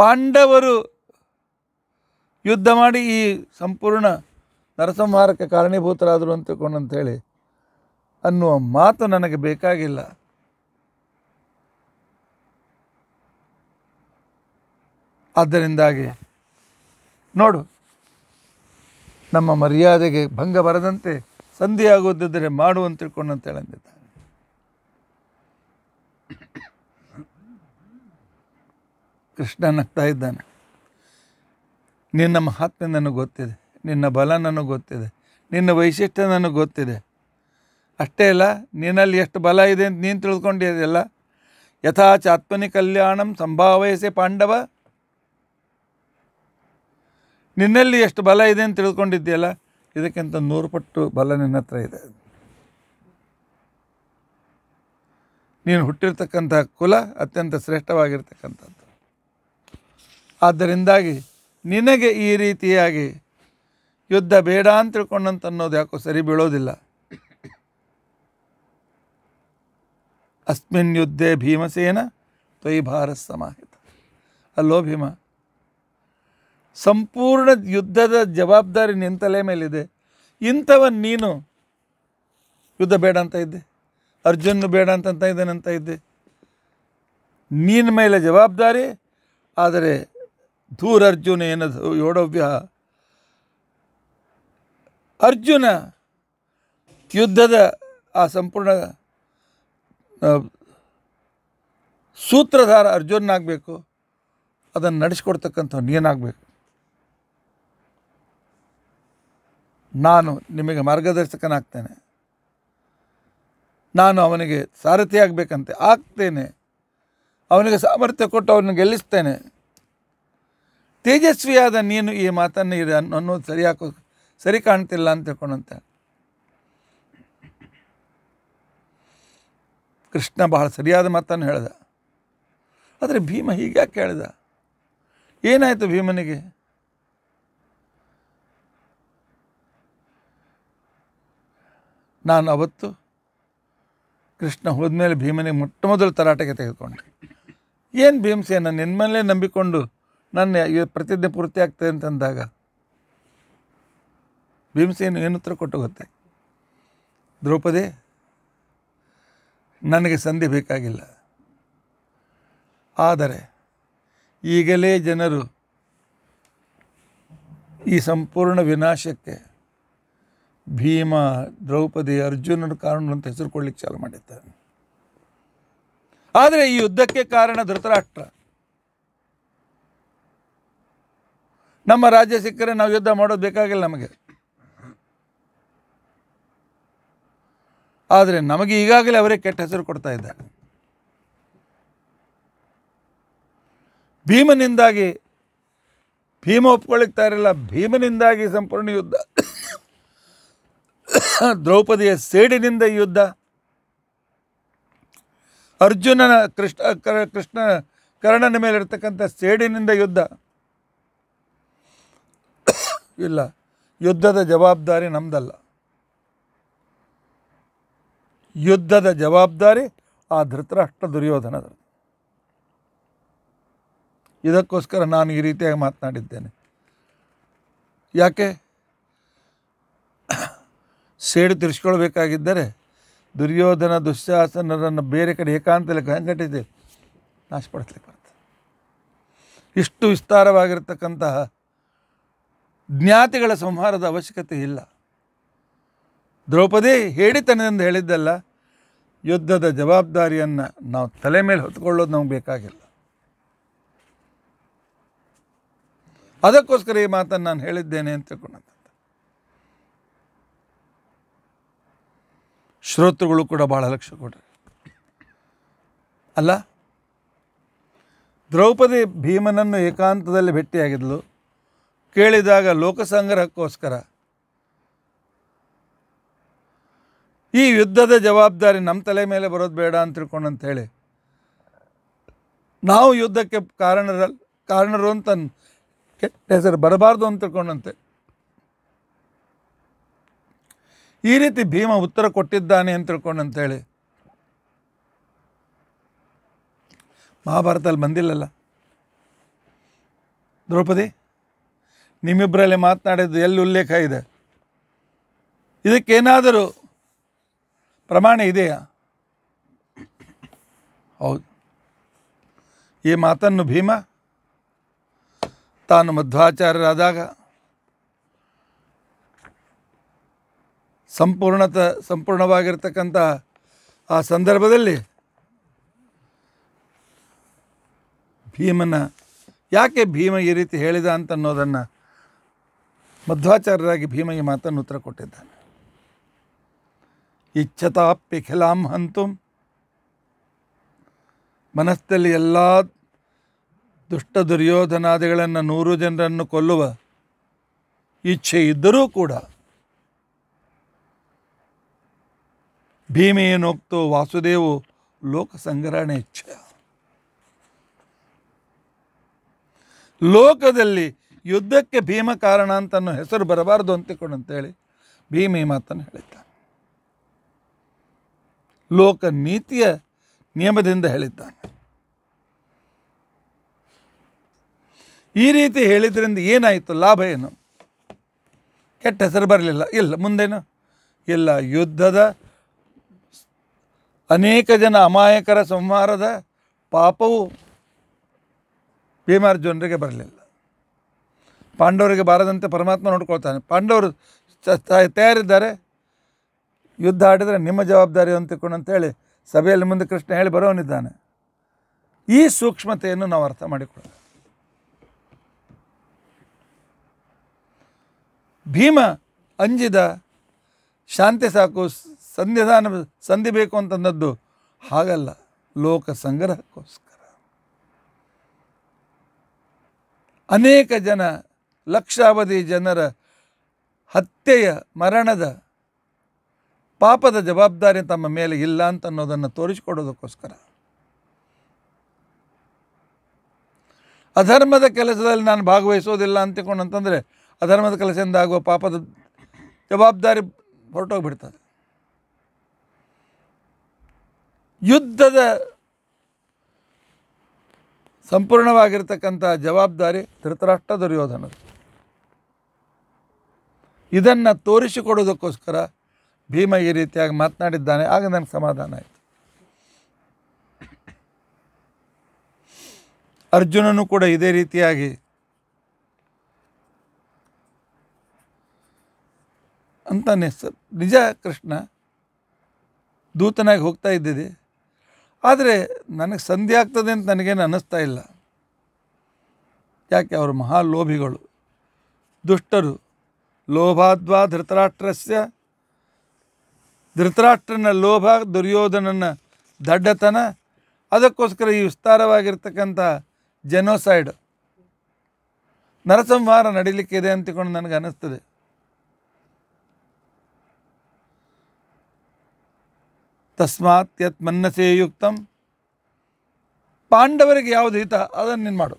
ಪಾಂಡವರು ಯುದ್ಧ ಮಾಡಿ ಈ ಸಂಪೂರ್ಣ ನರಸಂಹಾರಕ್ಕೆ ಕಾರಣೀಭೂತರಾದರು ಅಂತ ತಿಳ್ಕೊಂಡು ಅನ್ನುವ ಮಾತು ನನಗೆ ಬೇಕಾಗಿಲ್ಲ ಆದ್ದರಿಂದಾಗಿ ನೋಡು ನಮ್ಮ ಮರ್ಯಾದೆಗೆ ಭಂಗ ಬರದಂತೆ ಸಂಧಿಯಾಗೋದಿದ್ದರೆ ಮಾಡುವಂತ ತಿಳ್ಕೊಂಡಂತ ಹೇಳಂದಿದ್ದಾನೆ ಕೃಷ್ಣ ನಗ್ತಾ ಇದ್ದಾನೆ ನಿನ್ನ ಮಹಾತ್ಮೆ ನನಗೆ ಗೊತ್ತಿದೆ ನಿನ್ನ ಬಲ ನನಗೆ ಗೊತ್ತಿದೆ ನಿನ್ನ ವೈಶಿಷ್ಟ್ಯ ನನಗೆ ಗೊತ್ತಿದೆ ಅಷ್ಟೇ ಅಲ್ಲ ನಿನ್ನಲ್ಲಿ ಎಷ್ಟು ಬಲ ಇದೆ ಅಂತ ನೀನು ತಿಳ್ಕೊಂಡಿದೆಯಲ್ಲ ಯಥಾಚ ಯಥಾಚಾತ್ಮನಿ ಕಲ್ಯಾಣಂ ಸಂಭಾವಯಸೆ ಪಾಂಡವ ನಿನ್ನಲ್ಲಿ ಎಷ್ಟು ಬಲ ಇದೆ ಅಂತ ತಿಳ್ಕೊಂಡಿದ್ದೀಯಲ್ಲ ಇದಕ್ಕಿಂತ ನೂರು ಪಟ್ಟು ಬಲ ನಿನ್ನ ಹತ್ರ ಇದೆ ನೀನು ಹುಟ್ಟಿರ್ತಕ್ಕಂಥ ಕುಲ ಅತ್ಯಂತ ಶ್ರೇಷ್ಠವಾಗಿರ್ತಕ್ಕಂಥದ್ದು ಆದ್ದರಿಂದಾಗಿ ನಿನಗೆ ಈ ರೀತಿಯಾಗಿ ಯುದ್ಧ ಬೇಡ ಅಂತ ತಿಳ್ಕೊಂಡಂತ ಅನ್ನೋದು ಯಾಕೋ ಸರಿ ಬೀಳೋದಿಲ್ಲ ಅಸ್ಮಿನ್ ಯುದ್ಧೇ ಭೀಮಸೇನ ತ್ವಯಿ ಭಾರತ್ ಸಮಾಹಿತ ಅಲ್ಲೋ ಭೀಮ ಸಂಪೂರ್ಣ ಯುದ್ಧದ ಜವಾಬ್ದಾರಿ ನಿನ್ನ ಮೇಲಿದೆ ಇಂಥವ ನೀನು ಯುದ್ಧ ಬೇಡ ಅಂತ ಇದ್ದೆ ಅರ್ಜುನ್ ಬೇಡ ಅಂತ ಇದ್ದಾನಂತ ಇದ್ದೆ ನೀನ ಮೇಲೆ ಜವಾಬ್ದಾರಿ ಆದರೆ ದೂರ ಅರ್ಜುನ ಏನದು ಯೋಡವ್ಯ ಅರ್ಜುನ ಯುದ್ಧದ ಆ ಸಂಪೂರ್ಣ ಸೂತ್ರಧಾರ ಅರ್ಜುನ್ ಆಗಬೇಕು ಅದನ್ನು ನಡೆಸ್ಕೊಡ್ತಕ್ಕಂಥ ನೀನಾಗಬೇಕು ನಾನು ನಿಮಗೆ ಮಾರ್ಗದರ್ಶಕನಾಗ್ತೇನೆ ನಾನು ಅವನಿಗೆ ಸಾರಥಿ ಆಗಬೇಕಂತೆ ಆಗ್ತೇನೆ ಅವನಿಗೆ ಸಾಮರ್ಥ್ಯ ಕೊಟ್ಟು ಅವನು ಗೆಲ್ಲಿಸ್ತೇನೆ ತೇಜಸ್ವಿಯಾದ ನೀನು ಈ ಮಾತನ್ನು ಇದೆ ಅನ್ನೋದು ಸರಿ ಹಾಕೋ ಸರಿ ಕಾಣ್ತಿಲ್ಲ ಅಂತ ತಿಳ್ಕೊಂಡಂತೆ ಕೃಷ್ಣ ಬಹಳ ಸರಿಯಾದ ಮಾತನ್ನು ಹೇಳ್ದ ಆದರೆ ಭೀಮ ಹೀಗ್ಯಾಕೆ ಹೇಳಿದ ಏನಾಯಿತು ಭೀಮನಿಗೆ ನಾನು ಅವತ್ತು ಕೃಷ್ಣ ಹೋದ್ಮೇಲೆ ಭೀಮನಿಗೆ ಮೊಟ್ಟ ಮೊದಲು ತರಾಟೆಗೆ ತೆಗೆದುಕೊಂಡೆ ಏನು ಭೀಮಸೆ ನಾನು ಮೇಲೆ ನಂಬಿಕೊಂಡು ನನ್ನ ಪ್ರತಿಜ್ಞೆ ಪೂರ್ತಿ ಆಗ್ತದೆ ಅಂತಂದಾಗ ಭೀಮಸೇನು ಏನು ಉತ್ತರ ಕೊಟ್ಟು ಗೊತ್ತೆ ದ್ರೌಪದಿ ನನಗೆ ಸಂಧಿ ಬೇಕಾಗಿಲ್ಲ ಆದರೆ ಈಗಲೇ ಜನರು ಈ ಸಂಪೂರ್ಣ ವಿನಾಶಕ್ಕೆ ಭೀಮ ದ್ರೌಪದಿ ಅರ್ಜುನನ ಕಾರಣ ಅಂತ ಹೆಸರು ಕೊಡ್ಲಿಕ್ಕೆ ಚಾಲು ಮಾಡಿದ್ದ ಆದರೆ ಈ ಯುದ್ಧಕ್ಕೆ ಕಾರಣ ಧೃತರಾಷ್ಟ್ರ ನಮ್ಮ ರಾಜ್ಯ ಸಿಕ್ಕರೆ ನಾವು ಯುದ್ಧ ಮಾಡೋದು ಬೇಕಾಗಿಲ್ಲ ನಮಗೆ ಆದರೆ ನಮಗೆ ಈಗಾಗಲೇ ಅವರೇ ಕೆಟ್ಟ ಹೆಸರು ಕೊಡ್ತಾ ಇದ್ದ ಭೀಮನಿಂದಾಗಿ ಭೀಮ ಒಪ್ಕೊಳ್ಳಿಕ್ತಾ ಇರಲಿಲ್ಲ ಭೀಮನಿಂದಾಗಿ ಸಂಪೂರ್ಣ ಯುದ್ಧ ದ್ರೌಪದಿಯ ಸೇಡಿನಿಂದ ಯುದ್ಧ ಅರ್ಜುನನ ಕೃಷ್ಣ ಕೃಷ್ಣ ಕರ್ಣನ ಮೇಲೆ ಇರತಕ್ಕಂಥ ಸೇಡಿನಿಂದ ಯುದ್ಧ ಇಲ್ಲ ಯುದ್ಧದ ಜವಾಬ್ದಾರಿ ನಮ್ದಲ್ಲ ಯುದ್ಧದ ಜವಾಬ್ದಾರಿ ಆ ಧೃತರಾಷ್ಟ್ರ ದುರ್ಯೋಧನದ ಇದಕ್ಕೋಸ್ಕರ ನಾನು ಈ ರೀತಿಯಾಗಿ ಮಾತನಾಡಿದ್ದೇನೆ ಯಾಕೆ ಸೇಡು ತೀರಿಸ್ಕೊಳ್ಬೇಕಾಗಿದ್ದರೆ ದುರ್ಯೋಧನ ದುಶ್ಯಾಸನರನ್ನು ಬೇರೆ ಕಡೆ ಏಕಾಂತಲಿಕ್ಕೆ ಹೆಂಗಟ್ಟಿದೆ ನಾಶಪಡಿಸ್ಲಿಕ್ಕೆ ಬರ್ತದೆ ಇಷ್ಟು ವಿಸ್ತಾರವಾಗಿರ್ತಕ್ಕಂತಹ ಜ್ಞಾತಿಗಳ ಸಂಹಾರದ ಅವಶ್ಯಕತೆ ಇಲ್ಲ ದ್ರೌಪದಿ ಹೇಳಿತನದಿಂದ ಹೇಳಿದ್ದಲ್ಲ ಯುದ್ಧದ ಜವಾಬ್ದಾರಿಯನ್ನು ನಾವು ತಲೆ ಮೇಲೆ ಹೊತ್ಕೊಳ್ಳೋದು ನಮ್ಗೆ ಬೇಕಾಗಿಲ್ಲ ಅದಕ್ಕೋಸ್ಕರ ಈ ಮಾತನ್ನು ನಾನು ಹೇಳಿದ್ದೇನೆ ಅಂತ ತಿಳ್ಕೊಂಡಂತ ಶ್ರೋತೃಗಳು ಕೂಡ ಭಾಳ ಲಕ್ಷ ಕೊಡ್ರಿ ಅಲ್ಲ ದ್ರೌಪದಿ ಭೀಮನನ್ನು ಏಕಾಂತದಲ್ಲಿ ಭೇಟಿಯಾಗಿದ್ಲು ಕೇಳಿದಾಗ ಲೋಕಸಂಗ್ರಹಕ್ಕೋಸ್ಕರ ಈ ಯುದ್ಧದ ಜವಾಬ್ದಾರಿ ನಮ್ಮ ತಲೆ ಮೇಲೆ ಬರೋದು ಬೇಡ ಅಂತ ತಿಳ್ಕೊಂಡು ಅಂಥೇಳಿ ನಾವು ಯುದ್ಧಕ್ಕೆ ಕಾರಣರ ಕಾರಣರು ಅಂತ ಹೆಸರು ಬರಬಾರ್ದು ಅಂತ ತಿಳ್ಕೊಂಡಂತೆ ಈ ರೀತಿ ಭೀಮ ಉತ್ತರ ಕೊಟ್ಟಿದ್ದಾನೆ ಅಂತ ತಿಳ್ಕೊಂಡು ಅಂತೇಳಿ ಮಹಾಭಾರತದಲ್ಲಿ ಬಂದಿಲ್ಲಲ್ಲ ದ್ರೌಪದಿ ನಿಮ್ಮಿಬ್ಬರಲ್ಲಿ ಮಾತನಾಡಿದ್ದು ಎಲ್ಲಿ ಉಲ್ಲೇಖ ಇದೆ ಇದಕ್ಕೇನಾದರೂ ಪ್ರಮಾಣ ಇದೆಯಾ ಹೌದು ಈ ಮಾತನ್ನು ಭೀಮ ತಾನು ಮಧ್ವಾಚಾರ್ಯರಾದಾಗ ಸಂಪೂರ್ಣತ ಸಂಪೂರ್ಣವಾಗಿರ್ತಕ್ಕಂಥ ಆ ಸಂದರ್ಭದಲ್ಲಿ ಭೀಮನ ಯಾಕೆ ಭೀಮ ಈ ರೀತಿ ಹೇಳಿದ ಅಂತ ಅನ್ನೋದನ್ನು ಮಧ್ವಾಚಾರ್ಯರಾಗಿ ಭೀಮ ಮಾತನ್ನು ಉತ್ತರ ಕೊಟ್ಟಿದ್ದಾನೆ ಇಚ್ಛತಾಪ್ಯಖಿಲಾಂ ಹಂತು ಮನಸ್ಸಲ್ಲಿ ಎಲ್ಲ ದುಷ್ಟ ದುರ್ಯೋಧನಾದಿಗಳನ್ನು ನೂರು ಜನರನ್ನು ಕೊಲ್ಲುವ ಇಚ್ಛೆ ಇದ್ದರೂ ಕೂಡ ಭೀಮೇನೋಕ್ತೋ ವಾಸುದೇವೋ ಲೋಕ ಚ ಲೋಕದಲ್ಲಿ ಯುದ್ಧಕ್ಕೆ ಭೀಮ ಕಾರಣ ಅಂತನೋ ಹೆಸರು ಬರಬಾರ್ದು ಅಂತಿಕೊಂಡು ಅಂತೇಳಿ ಭೀಮಿ ಮಾತನ್ನು ಹೇಳಿದ್ದಾನೆ ಲೋಕ ನೀತಿಯ ನಿಯಮದಿಂದ ಹೇಳಿದ್ದಾನೆ ಈ ರೀತಿ ಹೇಳಿದ್ರಿಂದ ಏನಾಯಿತು ಲಾಭ ಏನು ಕೆಟ್ಟ ಹೆಸರು ಬರಲಿಲ್ಲ ಇಲ್ಲ ಮುಂದೇನು ಇಲ್ಲ ಯುದ್ಧದ ಅನೇಕ ಜನ ಅಮಾಯಕರ ಸಂಹಾರದ ಪಾಪವು ಭೀಮಾರ್ಜುನರಿಗೆ ಬರಲಿಲ್ಲ ಪಾಂಡವರಿಗೆ ಬಾರದಂತೆ ಪರಮಾತ್ಮ ನೋಡ್ಕೊಳ್ತಾನೆ ಪಾಂಡವರು ತಯಾರಿದ್ದಾರೆ ಯುದ್ಧ ಆಡಿದರೆ ನಿಮ್ಮ ಜವಾಬ್ದಾರಿ ಅಂತಿಕೊಂಡು ಅಂತೇಳಿ ಸಭೆಯಲ್ಲಿ ಮುಂದೆ ಕೃಷ್ಣ ಹೇಳಿ ಬರೋನಿದ್ದಾನೆ ಈ ಸೂಕ್ಷ್ಮತೆಯನ್ನು ನಾವು ಅರ್ಥ ಮಾಡಿಕೊಳ್ಳೋಣ ಭೀಮ ಅಂಜಿದ ಶಾಂತಿ ಸಾಕು ಸಂಧಿಧಾನ ಸಂಧಿ ಬೇಕು ಅಂತಂದದ್ದು ಹಾಗಲ್ಲ ಲೋಕ ಸಂಗ್ರಹಕ್ಕೋಸ್ಕರ ಅನೇಕ ಜನ ಲಕ್ಷಾವಧಿ ಜನರ ಹತ್ಯೆಯ ಮರಣದ ಪಾಪದ ಜವಾಬ್ದಾರಿ ತಮ್ಮ ಮೇಲೆ ಇಲ್ಲ ಅಂತ ಅನ್ನೋದನ್ನು ತೋರಿಸಿಕೊಡೋದಕ್ಕೋಸ್ಕರ ಅಧರ್ಮದ ಕೆಲಸದಲ್ಲಿ ನಾನು ಭಾಗವಹಿಸೋದಿಲ್ಲ ಅಂತಕೊಂಡು ಅಂತಂದರೆ ಅಧರ್ಮದ ಕೆಲಸದಿಂದ ಆಗುವ ಪಾಪದ ಜವಾಬ್ದಾರಿ ಹೊರಟೋಗ್ಬಿಡ್ತದೆ ಯುದ್ಧದ ಸಂಪೂರ್ಣವಾಗಿರ್ತಕ್ಕಂಥ ಜವಾಬ್ದಾರಿ ಧೃತರಾಷ್ಟ್ರ ದುರ್ಯೋಧನದು ಇದನ್ನು ತೋರಿಸಿಕೊಡೋದಕ್ಕೋಸ್ಕರ ಭೀಮ ಈ ರೀತಿಯಾಗಿ ಮಾತನಾಡಿದ್ದಾನೆ ಆಗ ನನಗೆ ಸಮಾಧಾನ ಆಯಿತು ಅರ್ಜುನನು ಕೂಡ ಇದೇ ರೀತಿಯಾಗಿ ಅಂತಾನೆ ನಿಜ ಕೃಷ್ಣ ದೂತನಾಗಿ ಹೋಗ್ತಾ ಇದ್ದಿದೆ ಆದರೆ ನನಗೆ ಸಂಧಿ ಆಗ್ತದೆ ಅಂತ ನನಗೇನು ಅನ್ನಿಸ್ತಾ ಇಲ್ಲ ಯಾಕೆ ಅವರು ಮಹಾಲೋಭಿಗಳು ದುಷ್ಟರು ಲೋಭಾದ್ವಾ ಧೃತರಾಷ್ಟ್ರಸ್ಯ ಧೃತರಾಷ್ಟ್ರನ ಲೋಭ ದುರ್ಯೋಧನನ ದಡ್ಡತನ ಅದಕ್ಕೋಸ್ಕರ ಈ ವಿಸ್ತಾರವಾಗಿರ್ತಕ್ಕಂಥ ಜೆನೋಸೈಡ್ ನರಸಂಹಾರ ನಡೀಲಿಕ್ಕಿದೆ ಅಂತಿಕೊಂಡು ನನಗೆ ಅನ್ನಿಸ್ತದೆ ತಸ್ಮಾತ್ ಯತ್ ಮನ್ನಸೇ ಯುಕ್ತಂ ಪಾಂಡವರಿಗೆ ಯಾವುದು ಹಿತ ಅದನ್ನು ನೀನು ಮಾಡು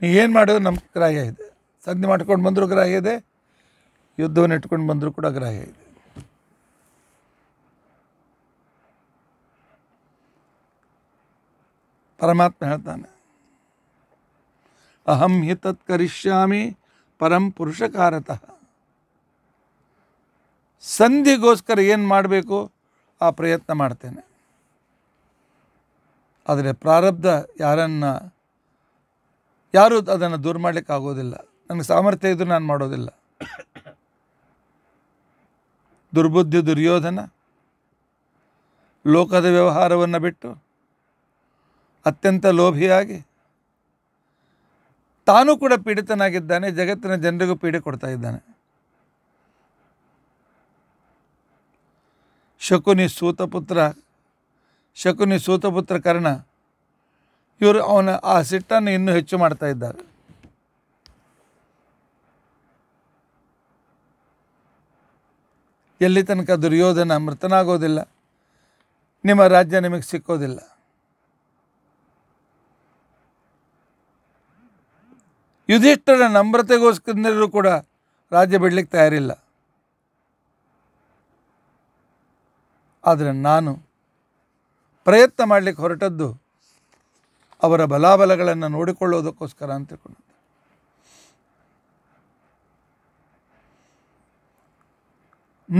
ನೀ ಏನು ಮಾಡೋದು ನಮ್ಮ ಗ್ರಾಹ್ಯ ಇದೆ ಸಂಧಿ ಮಾಡ್ಕೊಂಡು ಬಂದರೂ ಗ್ರಾಹ್ಯ ಇದೆ ಯುದ್ಧವನ್ನು ಇಟ್ಕೊಂಡು ಬಂದರೂ ಕೂಡ ಗ್ರಾಹ್ಯ ಇದೆ ಪರಮಾತ್ಮ ಹೇಳ್ತಾನೆ ಅಹಂ ಹಿ ತತ್ ಕರಿಷ್ಯಾಮಿ ಪರಂ ಪುರುಷಕಾರತಃ ಸಂಧಿಗೋಸ್ಕರ ಏನು ಮಾಡಬೇಕು ಆ ಪ್ರಯತ್ನ ಮಾಡ್ತೇನೆ ಆದರೆ ಪ್ರಾರಬ್ಧ ಯಾರನ್ನು ಯಾರೂ ಅದನ್ನು ದೂರ ಮಾಡಲಿಕ್ಕೆ ಆಗೋದಿಲ್ಲ ನನಗೆ ಸಾಮರ್ಥ್ಯ ಇದ್ದರೂ ನಾನು ಮಾಡೋದಿಲ್ಲ ದುರ್ಬುದ್ಧಿ ದುರ್ಯೋಧನ ಲೋಕದ ವ್ಯವಹಾರವನ್ನು ಬಿಟ್ಟು ಅತ್ಯಂತ ಲೋಭಿಯಾಗಿ ತಾನೂ ಕೂಡ ಪೀಡಿತನಾಗಿದ್ದಾನೆ ಜಗತ್ತಿನ ಜನರಿಗೂ ಪೀಡೆ ಕೊಡ್ತಾ ಇದ್ದಾನೆ ಶಕುನಿ ಸೂತಪುತ್ರ ಶಕುನಿ ಸೂತಪುತ್ರ ಕರ್ಣ ಇವರು ಅವನ ಆ ಸಿಟ್ಟನ್ನು ಇನ್ನೂ ಹೆಚ್ಚು ಮಾಡ್ತಾ ಇದ್ದಾರೆ ಎಲ್ಲಿ ತನಕ ದುರ್ಯೋಧನ ಮೃತನಾಗೋದಿಲ್ಲ ನಿಮ್ಮ ರಾಜ್ಯ ನಿಮಗೆ ಸಿಕ್ಕೋದಿಲ್ಲ ಯುಧಿಷ್ಠರ ನಮ್ರತೆಗೋಸ್ಕರ ಕೂಡ ರಾಜ್ಯ ಬಿಡ್ಲಿಕ್ಕೆ ತಯಾರಿಲ್ಲ ಆದರೆ ನಾನು ಪ್ರಯತ್ನ ಮಾಡಲಿಕ್ಕೆ ಹೊರಟದ್ದು ಅವರ ಬಲಾಬಲಗಳನ್ನು ನೋಡಿಕೊಳ್ಳೋದಕ್ಕೋಸ್ಕರ ಅಂತ ತಿಳ್ಕೊಂಡು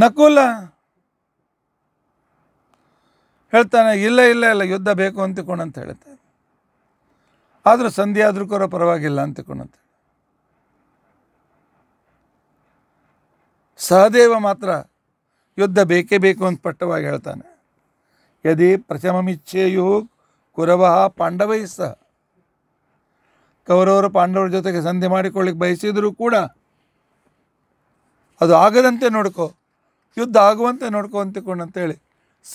ನಕುಲ ಹೇಳ್ತಾನೆ ಇಲ್ಲ ಇಲ್ಲ ಇಲ್ಲ ಯುದ್ಧ ಬೇಕು ಅಂತಿಕೊಂಡು ಅಂತ ಹೇಳ್ತಾನೆ ಆದರೂ ಆದರೂ ಕೂಡ ಪರವಾಗಿಲ್ಲ ತಿಳ್ಕೊಂಡಂತೆ ಸಹದೇವ ಮಾತ್ರ ಯುದ್ಧ ಬೇಕೇ ಬೇಕು ಅಂತ ಪಟ್ಟವಾಗಿ ಹೇಳ್ತಾನೆ ಯದಿ ಪ್ರಥಮಮಿಚ್ಛೆಯು ಕುರವ ಪಾಂಡವೈ ಸಹ ಕೌರವರು ಪಾಂಡವರ ಜೊತೆಗೆ ಸಂಧಿ ಮಾಡಿಕೊಳ್ಳಿಕ್ಕೆ ಬಯಸಿದರೂ ಕೂಡ ಅದು ಆಗದಂತೆ ನೋಡ್ಕೋ ಯುದ್ಧ ಆಗುವಂತೆ ನೋಡ್ಕೋ ಅಂತಿಕೊಂಡು ಅಂತೇಳಿ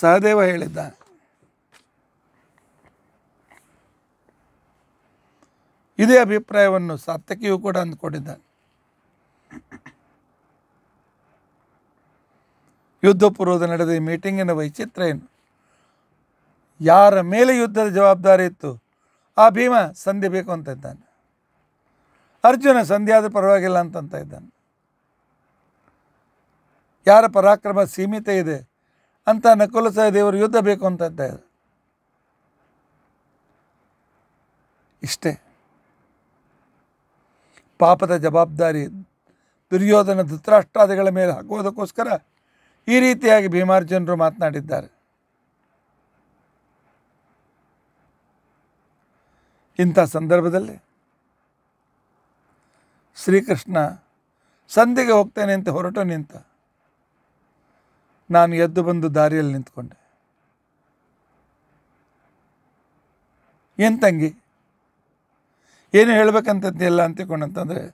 ಸಹದೇವ ಹೇಳಿದ್ದ ಇದೇ ಅಭಿಪ್ರಾಯವನ್ನು ಸಾರ್ಥಕಿಯು ಕೂಡ ಅಂದ್ಕೊಂಡಿದ್ದಾನೆ ಯುದ್ಧಪೂರ್ವದ ನಡೆದ ಈ ಮೀಟಿಂಗಿನ ವೈಚಿತ್ರ ಏನು ಯಾರ ಮೇಲೆ ಯುದ್ಧದ ಜವಾಬ್ದಾರಿ ಇತ್ತು ಆ ಭೀಮ ಸಂಧಿ ಬೇಕು ಅಂತ ಇದ್ದಾನೆ ಅರ್ಜುನ ಆದರೂ ಪರವಾಗಿಲ್ಲ ಅಂತಂತ ಇದ್ದಾನೆ ಯಾರ ಪರಾಕ್ರಮ ಸೀಮಿತ ಇದೆ ಅಂತ ನಕುಲ ದೇವರು ಯುದ್ಧ ಬೇಕು ಅಂತ ಇದ್ದಾರೆ ಇಷ್ಟೇ ಪಾಪದ ಜವಾಬ್ದಾರಿ ದುರ್ಯೋಧನ ಧೃತರಾಷ್ಟ್ರಾದಿಗಳ ಮೇಲೆ ಹಾಕುವುದಕ್ಕೋಸ್ಕರ ಈ ರೀತಿಯಾಗಿ ಭೀಮಾರ್ ಜನರು ಮಾತನಾಡಿದ್ದಾರೆ ಇಂಥ ಸಂದರ್ಭದಲ್ಲಿ ಶ್ರೀಕೃಷ್ಣ ಸಂಧಿಗೆ ಹೋಗ್ತೇನೆ ಅಂತ ಹೊರಟು ನಿಂತ ನಾನು ಎದ್ದು ಬಂದು ದಾರಿಯಲ್ಲಿ ನಿಂತ್ಕೊಂಡೆ ಏನು ತಂಗಿ ಏನು ಅಂತಿಕೊಂಡು ಅಂತಕೊಂಡಂತಂದರೆ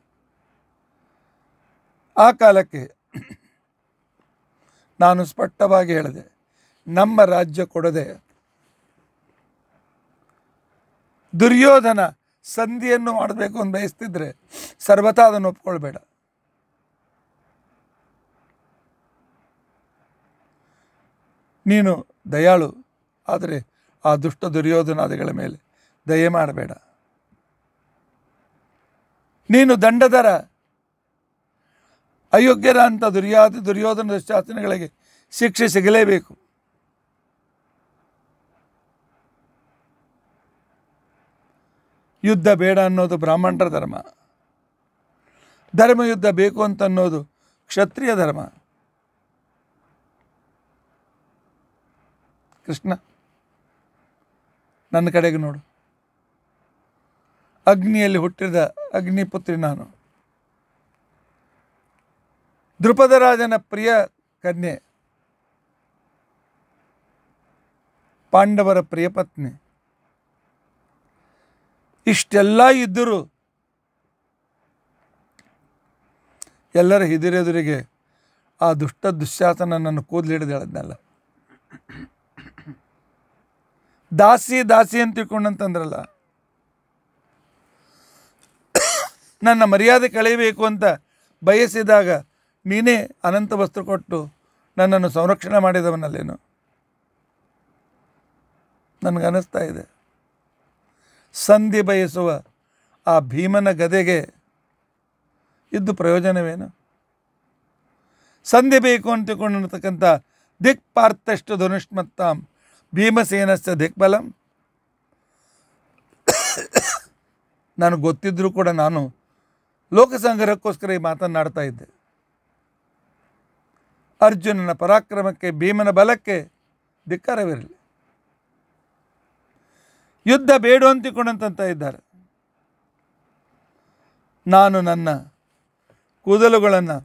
ಆ ಕಾಲಕ್ಕೆ ನಾನು ಸ್ಪಷ್ಟವಾಗಿ ಹೇಳಿದೆ ನಮ್ಮ ರಾಜ್ಯ ಕೊಡದೆ ದುರ್ಯೋಧನ ಸಂಧಿಯನ್ನು ಮಾಡಬೇಕು ಅಂತ ಬಯಸ್ತಿದ್ರೆ ಸರ್ವತಾ ಅದನ್ನು ಒಪ್ಕೊಳ್ಬೇಡ ನೀನು ದಯಾಳು ಆದರೆ ಆ ದುಷ್ಟ ದುರ್ಯೋಧನಾದಿಗಳ ಮೇಲೆ ದಯೆ ಮಾಡಬೇಡ ನೀನು ದಂಡದರ ಅಯೋಗ್ಯರ ಅಂತ ದುರ್ಯಾದ ದುರ್ಯೋಧನ ಶಾಸನಗಳಿಗೆ ಶಿಕ್ಷೆ ಸಿಗಲೇಬೇಕು ಯುದ್ಧ ಬೇಡ ಅನ್ನೋದು ಬ್ರಾಹ್ಮಣರ ಧರ್ಮ ಧರ್ಮ ಯುದ್ಧ ಬೇಕು ಅಂತ ಅನ್ನೋದು ಕ್ಷತ್ರಿಯ ಧರ್ಮ ಕೃಷ್ಣ ನನ್ನ ಕಡೆಗೆ ನೋಡು ಅಗ್ನಿಯಲ್ಲಿ ಹುಟ್ಟಿದ ಅಗ್ನಿಪುತ್ರಿ ನಾನು ದೃಪದರಾಜನ ಪ್ರಿಯ ಕನ್ಯೆ ಪಾಂಡವರ ಪ್ರಿಯ ಪತ್ನಿ ಇಷ್ಟೆಲ್ಲ ಇದ್ದರೂ ಎಲ್ಲರ ಎದುರೆದುರಿಗೆ ಆ ದುಷ್ಟ ದುಶ್ಯಾತನ ನನ್ನ ಹಿಡಿದು ಹೇಳದ್ನಲ್ಲ ದಾಸಿ ದಾಸಿ ಅಂತ ತಿಳ್ಕೊಂಡಂತಂದ್ರಲ್ಲ ನನ್ನ ಮರ್ಯಾದೆ ಕಳೆಯಬೇಕು ಅಂತ ಬಯಸಿದಾಗ ನೀನೇ ಅನಂತ ವಸ್ತು ಕೊಟ್ಟು ನನ್ನನ್ನು ಸಂರಕ್ಷಣೆ ಮಾಡಿದವನಲ್ಲೇನು ನನಗನ್ನಿಸ್ತಾ ಇದೆ ಸಂಧಿ ಬಯಸುವ ಆ ಭೀಮನ ಗದೆಗೆ ಇದ್ದು ಪ್ರಯೋಜನವೇನು ಸಂಧಿ ಬೇಕು ಅಂತಿಕೊಂಡಿರ್ತಕ್ಕಂಥ ದಿಕ್ ಪಾರ್ಥಷ್ಟು ಧನುಷ್ಮತ್ತಾಂ ಭೀಮಸೇನಸ್ಯ ದಿಕ್ಬಲಂ [coughs] ನನಗೆ ಗೊತ್ತಿದ್ದರೂ ಕೂಡ ನಾನು ಲೋಕಸಂಗ್ರಹಕ್ಕೋಸ್ಕರ ಈ ಮಾತನ್ನಾಡ್ತಾ ಇದ್ದೆ ಅರ್ಜುನನ ಪರಾಕ್ರಮಕ್ಕೆ ಭೀಮನ ಬಲಕ್ಕೆ ಧಿಕ್ಕಾರವಿರಲಿ ಯುದ್ಧ ಬೇಡು ಅಂತಿಕೊಂಡಂತ ಇದ್ದಾರೆ ನಾನು ನನ್ನ ಕೂದಲುಗಳನ್ನು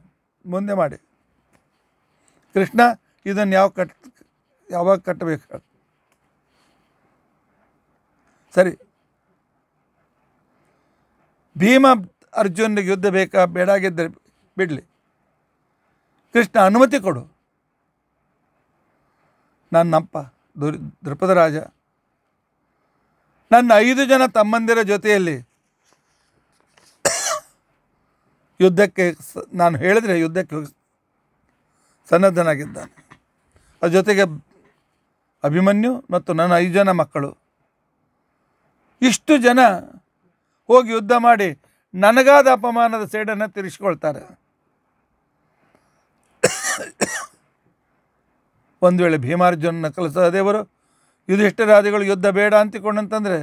ಮುಂದೆ ಮಾಡಿ ಕೃಷ್ಣ ಇದನ್ನು ಯಾವ ಕಟ್ ಯಾವಾಗ ಕಟ್ಟಬೇಕು ಸರಿ ಭೀಮ ಅರ್ಜುನಿಗೆ ಯುದ್ಧ ಬೇಕಾ ಬೇಡಾಗಿದ್ದರೆ ಬಿಡಲಿ ಕೃಷ್ಣ ಅನುಮತಿ ಕೊಡು ನನ್ನಪ್ಪ ದೃಪದ ದೃಪದರಾಜ ನನ್ನ ಐದು ಜನ ತಮ್ಮಂದಿರ ಜೊತೆಯಲ್ಲಿ ಯುದ್ಧಕ್ಕೆ ನಾನು ಹೇಳಿದರೆ ಯುದ್ಧಕ್ಕೆ ಹೋಗಿ ಸನ್ನದ್ಧನಾಗಿದ್ದಾನೆ ಅದ್ರ ಜೊತೆಗೆ ಅಭಿಮನ್ಯು ಮತ್ತು ನನ್ನ ಐದು ಜನ ಮಕ್ಕಳು ಇಷ್ಟು ಜನ ಹೋಗಿ ಯುದ್ಧ ಮಾಡಿ ನನಗಾದ ಅಪಮಾನದ ಸೇಡನ್ನು ತೀರಿಸ್ಕೊಳ್ತಾರೆ [coughs] ಒಂದು ವೇಳೆ ಭೀಮಾರ್ಜುನನ್ನ ಕಲಿಸದೇವರು ಯುಧಿಷ್ಠರಾದಿಗಳು ಯುದ್ಧ ಬೇಡ ಅಂತಿಕೊಂಡಂತಂದರೆ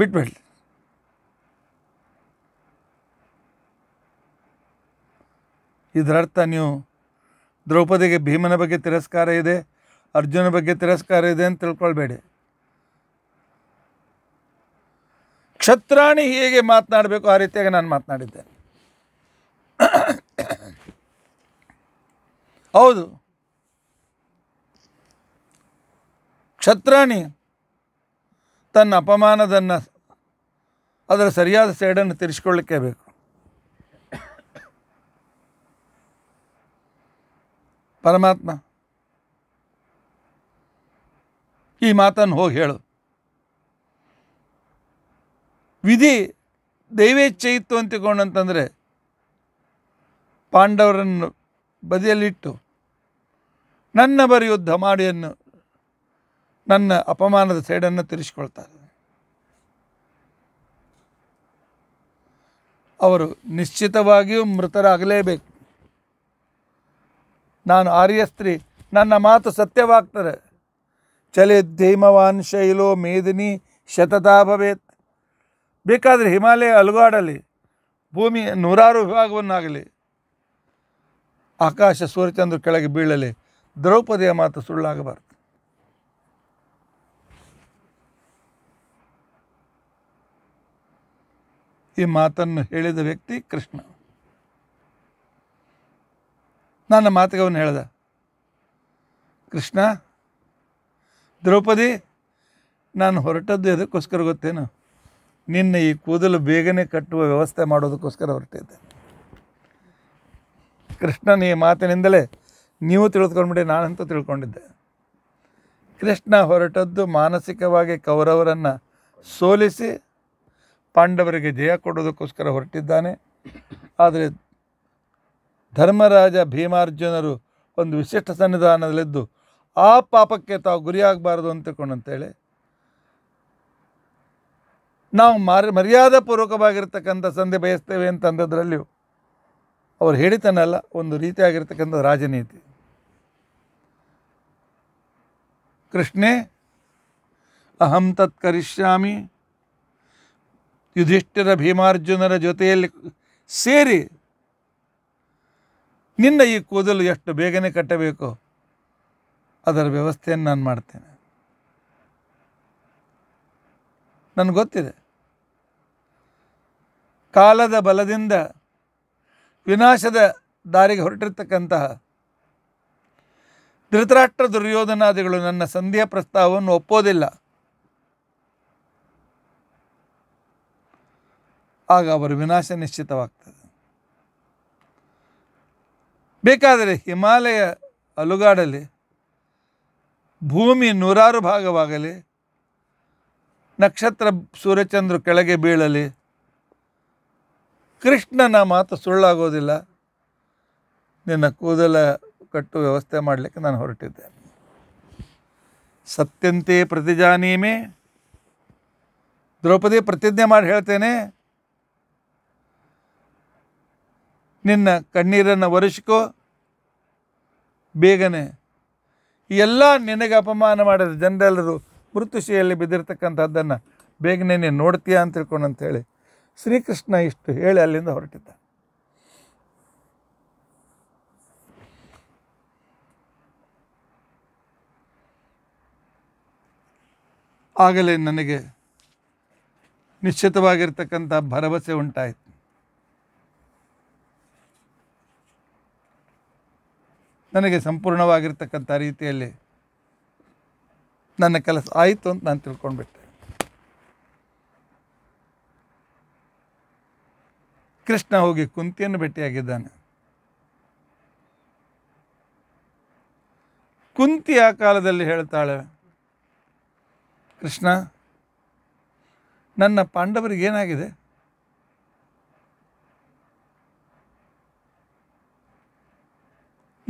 ಬಿಟ್ಬಿಡ್ಲಿ ಇದರರ್ಥ ನೀವು ದ್ರೌಪದಿಗೆ ಭೀಮನ ಬಗ್ಗೆ ತಿರಸ್ಕಾರ ಇದೆ ಅರ್ಜುನ ಬಗ್ಗೆ ತಿರಸ್ಕಾರ ಇದೆ ಅಂತ ತಿಳ್ಕೊಳ್ಬೇಡಿ ಕ್ಷತ್ರಾಣಿ ಹೇಗೆ ಮಾತನಾಡಬೇಕು ಆ ರೀತಿಯಾಗಿ ನಾನು ಮಾತನಾಡಿದ್ದೆ [coughs] ಹೌದು ಕ್ಷತ್ರಾಣಿ ತನ್ನ ಅಪಮಾನದನ್ನು ಅದರ ಸರಿಯಾದ ಸೈಡನ್ನು ತಿರ್ಸ್ಕೊಳ್ಳಿಕ್ಕೆ ಬೇಕು ಪರಮಾತ್ಮ ಈ ಮಾತನ್ನು ಹೋಗಿ ಹೇಳು ವಿಧಿ ದೈವೇಚ್ಛೆ ಇತ್ತು ಅಂತಿಕೊಂಡಂತಂದರೆ ಪಾಂಡವರನ್ನು ಬದಿಯಲ್ಲಿಟ್ಟು ನನ್ನ ಬರಿ ಯುದ್ಧ ಮಾಡಿಯನ್ನು ನನ್ನ ಅಪಮಾನದ ಸೈಡನ್ನು ತಿರುಸ್ಕೊಳ್ತಾರೆ ಅವರು ನಿಶ್ಚಿತವಾಗಿಯೂ ಮೃತರಾಗಲೇಬೇಕು ನಾನು ಆರ್ಯಸ್ತ್ರೀ ನನ್ನ ಮಾತು ಸತ್ಯವಾಗ್ತಾರೆ ಚಲೆ ಧೀಮವಾನ್ ಶೈಲೋ ಮೇದಿನಿ ಶತತಾ ಭವೇತ್ ಬೇಕಾದರೆ ಹಿಮಾಲಯ ಅಲುಗಾಡಲಿ ಭೂಮಿ ನೂರಾರು ವಿಭಾಗವನ್ನಾಗಲಿ ಆಕಾಶ ಸೂರ್ಯಚಂದ್ರ ಕೆಳಗೆ ಬೀಳಲಿ ದ್ರೌಪದಿಯ ಮಾತು ಸುಳ್ಳಾಗಬಾರ್ದು ಈ ಮಾತನ್ನು ಹೇಳಿದ ವ್ಯಕ್ತಿ ಕೃಷ್ಣ ನನ್ನ ಮಾತಿಗೆ ಅವನು ಹೇಳ್ದ ಕೃಷ್ಣ ದ್ರೌಪದಿ ನಾನು ಹೊರಟದ್ದು ಅದಕ್ಕೋಸ್ಕರ ಗೊತ್ತೇನು ನಿನ್ನ ಈ ಕೂದಲು ಬೇಗನೆ ಕಟ್ಟುವ ವ್ಯವಸ್ಥೆ ಮಾಡೋದಕ್ಕೋಸ್ಕರ ಹೊರಟಿದ್ದೆ ಕೃಷ್ಣನ ಈ ಮಾತಿನಿಂದಲೇ ನೀವು ತಿಳ್ಕೊಂಡ್ಬಿಡಿ ನಾನಂತೂ ತಿಳ್ಕೊಂಡಿದ್ದೆ ಕೃಷ್ಣ ಹೊರಟದ್ದು ಮಾನಸಿಕವಾಗಿ ಕೌರವರನ್ನು ಸೋಲಿಸಿ ಪಾಂಡವರಿಗೆ ಜಯ ಕೊಡೋದಕ್ಕೋಸ್ಕರ ಹೊರಟಿದ್ದಾನೆ ಆದರೆ ಧರ್ಮರಾಜ ಭೀಮಾರ್ಜುನರು ಒಂದು ವಿಶಿಷ್ಟ ಸನ್ನಿಧಾನದಲ್ಲಿದ್ದು ಆ ಪಾಪಕ್ಕೆ ತಾವು ಗುರಿಯಾಗಬಾರ್ದು ಅಂತ ತಿಳ್ಕೊಂಡಂತೇಳಿ ನಾವು ಮಾರ್ ಮರ್ಯಾದಪೂರ್ವಕವಾಗಿರ್ತಕ್ಕಂಥ ಸಂಧಿ ಬಯಸ್ತೇವೆ ಅಂತಂದದ್ರಲ್ಲಿಯೂ ಅವ್ರು ಹೇಳಿತಾನಲ್ಲ ಒಂದು ರೀತಿಯಾಗಿರ್ತಕ್ಕಂಥ ರಾಜನೀತಿ ಕೃಷ್ಣೆ ಅಹಂ ತತ್ ಕರಿಷ್ಯಾಮಿ ಯುಧಿಷ್ಠಿರ ಭೀಮಾರ್ಜುನರ ಜೊತೆಯಲ್ಲಿ ಸೇರಿ ನಿನ್ನ ಈ ಕೂದಲು ಎಷ್ಟು ಬೇಗನೆ ಕಟ್ಟಬೇಕು ಅದರ ವ್ಯವಸ್ಥೆಯನ್ನು ನಾನು ಮಾಡ್ತೇನೆ ನನಗೆ ಗೊತ್ತಿದೆ ಕಾಲದ ಬಲದಿಂದ ವಿನಾಶದ ದಾರಿಗೆ ಹೊರಟಿರ್ತಕ್ಕಂತಹ ಧೃತರಾಷ್ಟ್ರ ದುರ್ಯೋಧನಾದಿಗಳು ನನ್ನ ಸಂಧಿಯ ಪ್ರಸ್ತಾವವನ್ನು ಒಪ್ಪೋದಿಲ್ಲ ಆಗ ಅವರು ವಿನಾಶ ನಿಶ್ಚಿತವಾಗ್ತದೆ ಬೇಕಾದರೆ ಹಿಮಾಲಯ ಅಲುಗಾಡಲಿ ಭೂಮಿ ನೂರಾರು ಭಾಗವಾಗಲಿ ನಕ್ಷತ್ರ ಸೂರ್ಯಚಂದ್ರ ಕೆಳಗೆ ಬೀಳಲಿ ಕೃಷ್ಣನ ಮಾತು ಸುಳ್ಳಾಗೋದಿಲ್ಲ ನಿನ್ನ ಕೂದಲ ಕಟ್ಟು ವ್ಯವಸ್ಥೆ ಮಾಡಲಿಕ್ಕೆ ನಾನು ಹೊರಟಿದ್ದೆ ಸತ್ಯಂತೆ ಪ್ರತಿಜಾನೀಮೆ ದ್ರೌಪದಿ ಪ್ರತಿಜ್ಞೆ ಮಾಡಿ ಹೇಳ್ತೇನೆ ನಿನ್ನ ಕಣ್ಣೀರನ್ನು ಒರೆಸಿಕೋ ಬೇಗನೆ ಎಲ್ಲ ನಿನಗೆ ಅಪಮಾನ ಮಾಡಿದ ಜನರೆಲ್ಲರೂ ಮೃತ್ಯುಶಿಯಲ್ಲಿ ಬಿದ್ದಿರ್ತಕ್ಕಂಥದ್ದನ್ನು ಬೇಗನೆ ನೀನು ನೋಡ್ತೀಯಾ ಅಂತ ತಿಳ್ಕೊಂಡು ಅಂಥೇಳಿ ಶ್ರೀಕೃಷ್ಣ ಇಷ್ಟು ಹೇಳಿ ಅಲ್ಲಿಂದ ಹೊರಟಿದ್ದ ಆಗಲೇ ನನಗೆ ನಿಶ್ಚಿತವಾಗಿರ್ತಕ್ಕಂಥ ಭರವಸೆ ಉಂಟಾಯಿತು ನನಗೆ ಸಂಪೂರ್ಣವಾಗಿರ್ತಕ್ಕಂಥ ರೀತಿಯಲ್ಲಿ ನನ್ನ ಕೆಲಸ ಆಯಿತು ಅಂತ ನಾನು ತಿಳ್ಕೊಂಡ್ಬಿಟ್ಟೆ ಕೃಷ್ಣ ಹೋಗಿ ಕುಂತಿಯನ್ನು ಭೇಟಿಯಾಗಿದ್ದಾನೆ ಕುಂತಿ ಆ ಕಾಲದಲ್ಲಿ ಹೇಳ್ತಾಳೆ ಕೃಷ್ಣ ನನ್ನ ಪಾಂಡವರಿಗೆ ಏನಾಗಿದೆ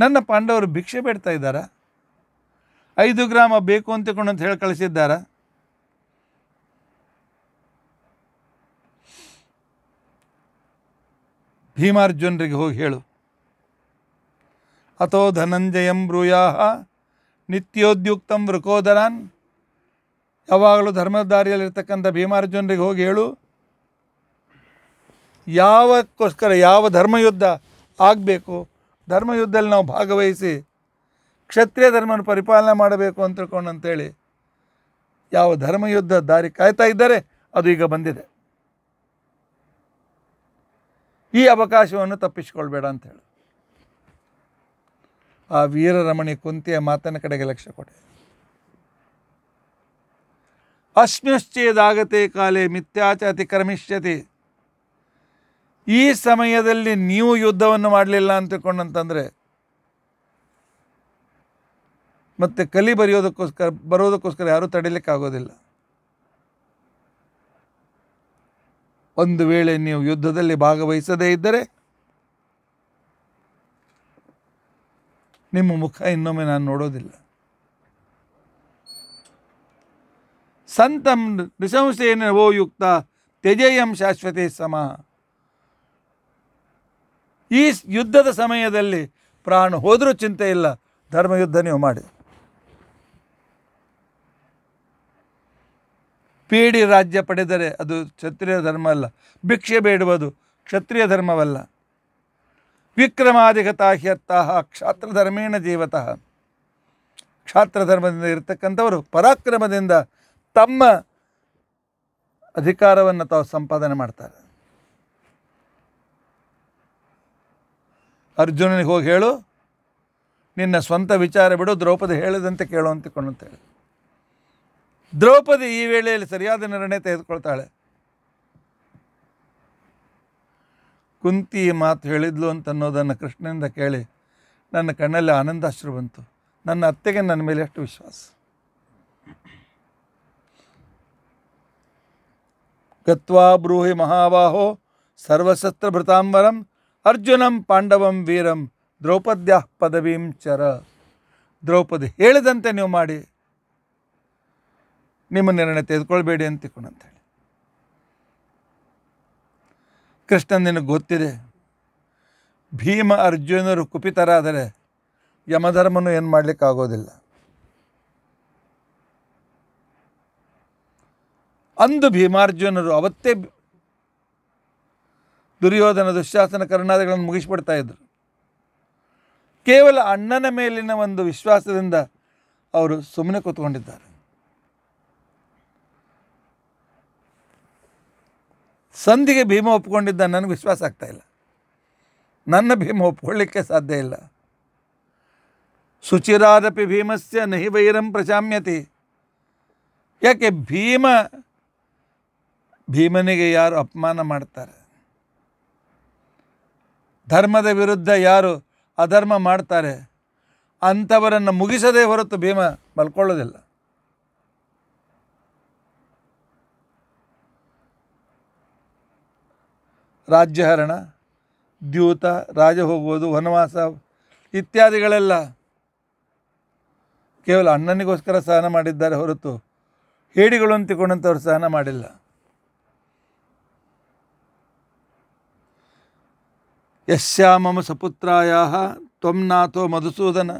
ನನ್ನ ಪಾಂಡವರು ಭಿಕ್ಷೆ ಬೇಡ್ತಾ ಇದ್ದಾರಾ ಐದು ಗ್ರಾಮ ಬೇಕು ಅಂತ ಹೇಳಿ ಕಳಿಸಿದ್ದಾರಾ ಭೀಮಾರ್ಜುನರಿಗೆ ಹೋಗಿ ಹೇಳು ಅಥೋ ಧನಂಜಯಂ ಬ್ರೂಯಾಹ ನಿತ್ಯೋದ್ಯುಕ್ತಂ ವೃಕೋದರಾನ್ ಯಾವಾಗಲೂ ಧರ್ಮದ ದಾರಿಯಲ್ಲಿರ್ತಕ್ಕಂಥ ಭೀಮಾರ್ಜುನರಿಗೆ ಹೋಗಿ ಹೇಳು ಯಾವಕ್ಕೋಸ್ಕರ ಯಾವ ಧರ್ಮಯುದ್ಧ ಆಗಬೇಕು ಧರ್ಮಯುದ್ಧದಲ್ಲಿ ನಾವು ಭಾಗವಹಿಸಿ ಕ್ಷತ್ರಿಯ ಧರ್ಮವನ್ನು ಪರಿಪಾಲನೆ ಮಾಡಬೇಕು ಅಂತ ತಿಳ್ಕೊಂಡು ಅಂತೇಳಿ ಯಾವ ಧರ್ಮಯುದ್ಧ ದಾರಿ ಕಾಯ್ತಾ ಇದ್ದಾರೆ ಅದು ಈಗ ಬಂದಿದೆ ಈ ಅವಕಾಶವನ್ನು ತಪ್ಪಿಸಿಕೊಳ್ಬೇಡ ಅಂತ ಹೇಳಿ ಆ ವೀರರಮಣಿ ಕುಂತಿಯ ಮಾತನ ಕಡೆಗೆ ಲಕ್ಷ್ಯ ಕೊಡಿ ಅಶ್ನಶ್ಚೇದಾಗತೆ ಕಾಲೇ ಮಿಥ್ಯಾಚ ಅತಿಕ್ರಮಿಷ್ಯತಿ ಈ ಸಮಯದಲ್ಲಿ ನೀವು ಯುದ್ಧವನ್ನು ಮಾಡಲಿಲ್ಲ ಅಂತಕೊಂಡಂತಂದರೆ ಮತ್ತು ಕಲಿ ಬರೆಯೋದಕ್ಕೋಸ್ಕರ ಬರೋದಕ್ಕೋಸ್ಕರ ಯಾರೂ ತಡಿಲಿಕ್ಕಾಗೋದಿಲ್ಲ ಒಂದು ವೇಳೆ ನೀವು ಯುದ್ಧದಲ್ಲಿ ಭಾಗವಹಿಸದೇ ಇದ್ದರೆ ನಿಮ್ಮ ಮುಖ ಇನ್ನೊಮ್ಮೆ ನಾನು ನೋಡೋದಿಲ್ಲ ಸಂತಂ ನೃಶಂಸೇನ ಓ ಯುಕ್ತ ತ್ಯಜೇಯಂ ಶಾಶ್ವತೇ ಸಮ ಈ ಯುದ್ಧದ ಸಮಯದಲ್ಲಿ ಪ್ರಾಣ ಹೋದರೂ ಚಿಂತೆ ಇಲ್ಲ ಧರ್ಮಯುದ್ಧ ನೀವು ಮಾಡಿ ಪೀಡಿ ರಾಜ್ಯ ಪಡೆದರೆ ಅದು ಕ್ಷತ್ರಿಯ ಧರ್ಮ ಅಲ್ಲ ಭಿಕ್ಷೆ ಬೇಡುವುದು ಕ್ಷತ್ರಿಯ ಧರ್ಮವಲ್ಲ ವಿಕ್ರಮಾಧಿಗತಾ ಹ್ಯರ್ಥ ಕ್ಷಾತ್ರ ಧರ್ಮೇಣ ಜೀವತಃ ಕ್ಷಾತ್ರ ಧರ್ಮದಿಂದ ಇರತಕ್ಕಂಥವರು ಪರಾಕ್ರಮದಿಂದ ತಮ್ಮ ಅಧಿಕಾರವನ್ನು ತಾವು ಸಂಪಾದನೆ ಮಾಡ್ತಾರೆ ಅರ್ಜುನನಿಗೆ ಹೋಗಿ ಹೇಳು ನಿನ್ನ ಸ್ವಂತ ವಿಚಾರ ಬಿಡು ದ್ರೌಪದಿ ಹೇಳಿದಂತೆ ಕೇಳು ಅಂತ ಹೇಳಿ ದ್ರೌಪದಿ ಈ ವೇಳೆಯಲ್ಲಿ ಸರಿಯಾದ ನಿರ್ಣಯ ತೆಗೆದುಕೊಳ್ತಾಳೆ ಕುಂತಿ ಮಾತು ಹೇಳಿದ್ಲು ಅಂತ ಅನ್ನೋದನ್ನು ಕೃಷ್ಣನಿಂದ ಕೇಳಿ ನನ್ನ ಕಣ್ಣಲ್ಲಿ ಆನಂದಾಶ್ರು ಬಂತು ನನ್ನ ಅತ್ತೆಗೆ ನನ್ನ ಮೇಲೆ ಎಷ್ಟು ವಿಶ್ವಾಸ ಗತ್ವಾ ಬ್ರೂಹಿ ಮಹಾಬಾಹೋ ಸರ್ವಶಸ್ತ್ರ ಭೃತಾಂಬರಂ ಅರ್ಜುನಂ ಪಾಂಡವಂ ವೀರಂ ದ್ರೌಪದ್ಯ ಪದವೀಂ ಚರ ದ್ರೌಪದಿ ಹೇಳಿದಂತೆ ನೀವು ಮಾಡಿ ನಿಮ್ಮ ನಿರ್ಣಯ ತೆಗೆದುಕೊಳ್ಬೇಡಿ ಅಂತ ಹೇಳಿ ಕೃಷ್ಣ ನಿನಗೆ ಗೊತ್ತಿದೆ ಭೀಮ ಅರ್ಜುನರು ಕುಪಿತರಾದರೆ ಯಮಧರ್ಮನು ಏನು ಮಾಡಲಿಕ್ಕಾಗೋದಿಲ್ಲ ಅಂದು ಭೀಮಾರ್ಜುನರು ಅವತ್ತೇ ದುರ್ಯೋಧನ ದುಶ್ಯಾಸನ ಕರ್ಣಾದಿಗಳನ್ನು ಮುಗಿಸಿಬಿಡ್ತಾ ಇದ್ದರು ಕೇವಲ ಅಣ್ಣನ ಮೇಲಿನ ಒಂದು ವಿಶ್ವಾಸದಿಂದ ಅವರು ಸುಮ್ಮನೆ ಕೂತ್ಕೊಂಡಿದ್ದಾರೆ ಸಂಧಿಗೆ ಭೀಮ ಒಪ್ಕೊಂಡಿದ್ದ ನನಗೆ ವಿಶ್ವಾಸ ಆಗ್ತಾ ಇಲ್ಲ ನನ್ನ ಭೀಮ ಒಪ್ಕೊಳ್ಳಿಕ್ಕೆ ಸಾಧ್ಯ ಇಲ್ಲ ಶುಚಿರಾದಪಿ ಭೀಮಸ್ಯ ನಹಿ ವೈರಂ ಪ್ರಶಾಮ್ಯತಿ ಯಾಕೆ ಭೀಮ ಭೀಮನಿಗೆ ಯಾರು ಅಪಮಾನ ಮಾಡ್ತಾರೆ ಧರ್ಮದ ವಿರುದ್ಧ ಯಾರು ಅಧರ್ಮ ಮಾಡ್ತಾರೆ ಅಂಥವರನ್ನು ಮುಗಿಸದೇ ಹೊರತು ಭೀಮ ಮಲ್ಕೊಳ್ಳೋದಿಲ್ಲ ರಾಜ್ಯಹರಣ ದ್ಯೂತ ರಾಜ ಹೋಗುವುದು ವನವಾಸ ಇತ್ಯಾದಿಗಳೆಲ್ಲ ಕೇವಲ ಅಣ್ಣನಿಗೋಸ್ಕರ ಸಹನ ಮಾಡಿದ್ದಾರೆ ಹೊರತು ಹೇಡಿಗಳು ಅಂತಿಕೊಂಡಂಥವ್ರು ಸಹನ ಮಾಡಿಲ್ಲ ಯಶ್ಯಾ ಮಮ ಸಪುತ್ರಾಯ ತ್ವಮ್ನಾಥೋ ಮಧುಸೂದನ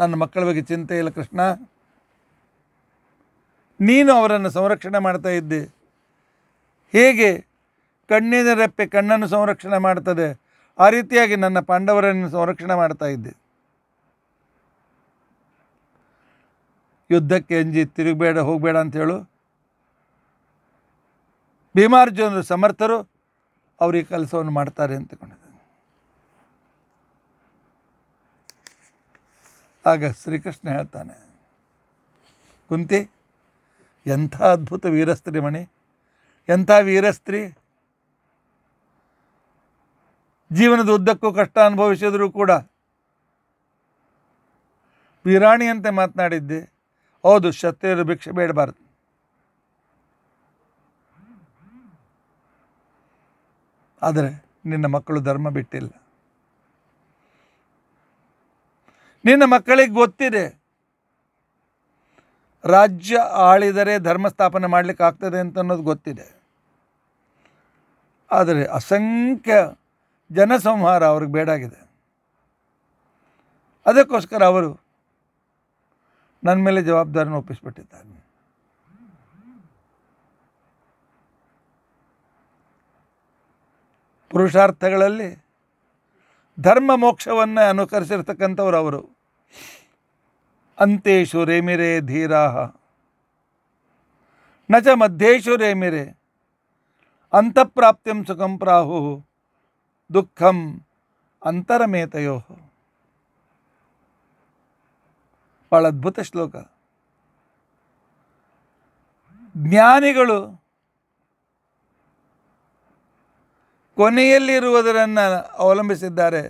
ನನ್ನ ಮಕ್ಕಳ ಬಗ್ಗೆ ಚಿಂತೆ ಇಲ್ಲ ಕೃಷ್ಣ ನೀನು ಅವರನ್ನು ಸಂರಕ್ಷಣೆ ಮಾಡ್ತಾ ಇದ್ದೆ ಹೇಗೆ ಕಣ್ಣಿನ ರೆಪ್ಪೆ ಕಣ್ಣನ್ನು ಸಂರಕ್ಷಣೆ ಮಾಡ್ತದೆ ಆ ರೀತಿಯಾಗಿ ನನ್ನ ಪಾಂಡವರನ್ನು ಸಂರಕ್ಷಣೆ ಮಾಡ್ತಾ ಇದ್ದೆ ಯುದ್ಧಕ್ಕೆ ಅಂಜಿ ತಿರುಗಬೇಡ ಹೋಗಬೇಡ ಅಂತ ಹೇಳು ಭೀಮಾರ್ಜುನರು ಸಮರ್ಥರು ಅವರು ಈ ಕೆಲಸವನ್ನು ಮಾಡ್ತಾರೆ ಅಂತಕೊಂಡಿದ್ದ ಆಗ ಶ್ರೀಕೃಷ್ಣ ಹೇಳ್ತಾನೆ ಕುಂತಿ ಎಂಥ ಅದ್ಭುತ ವೀರಸ್ತ್ರೀ ಮಣಿ ಎಂಥ ವೀರಸ್ತ್ರೀ ಜೀವನದ ಉದ್ದಕ್ಕೂ ಕಷ್ಟ ಅನುಭವಿಸಿದರೂ ಕೂಡ ವಿರಾಣಿಯಂತೆ ಮಾತನಾಡಿದ್ದೆ ಹೌದು ಕ್ಷತ್ರಿಯರು ಭಿಕ್ಷೆ ಬೇಡಬಾರದು ಆದರೆ ನಿನ್ನ ಮಕ್ಕಳು ಧರ್ಮ ಬಿಟ್ಟಿಲ್ಲ ನಿನ್ನ ಮಕ್ಕಳಿಗೆ ಗೊತ್ತಿದೆ ರಾಜ್ಯ ಆಳಿದರೆ ಧರ್ಮ ಸ್ಥಾಪನೆ ಮಾಡಲಿಕ್ಕೆ ಆಗ್ತದೆ ಅಂತ ಅನ್ನೋದು ಗೊತ್ತಿದೆ ಆದರೆ ಅಸಂಖ್ಯ ಜನಸಂಹಾರ ಅವ್ರಿಗೆ ಬೇಡಾಗಿದೆ ಅದಕ್ಕೋಸ್ಕರ ಅವರು ನನ್ನ ಮೇಲೆ ಜವಾಬ್ದಾರಿನ ಒಪ್ಪಿಸ್ಬಿಟ್ಟಿದ್ದಾರೆ ಪುರುಷಾರ್ಥಗಳಲ್ಲಿ ಧರ್ಮ ಮೋಕ್ಷವನ್ನು ಅನುಕರಿಸಿರ್ತಕ್ಕಂಥವ್ರು ಅವರು ಅಂತ್ಯೇಶು ರೇಮಿರೆ ಧೀರಾಹ ನಚ ಮಧ್ಯೇಶು ರೇಮಿರೆ ಅಂತಃಪ್ರಾಪ್ತಿಂ ಸುಖಂ ದುಃಖಂ ಅಂತರಮೇತಯೋ ಬಹಳ ಅದ್ಭುತ ಶ್ಲೋಕ ಜ್ಞಾನಿಗಳು ಕೊನೆಯಲ್ಲಿರುವುದರನ್ನು ಅವಲಂಬಿಸಿದ್ದಾರೆ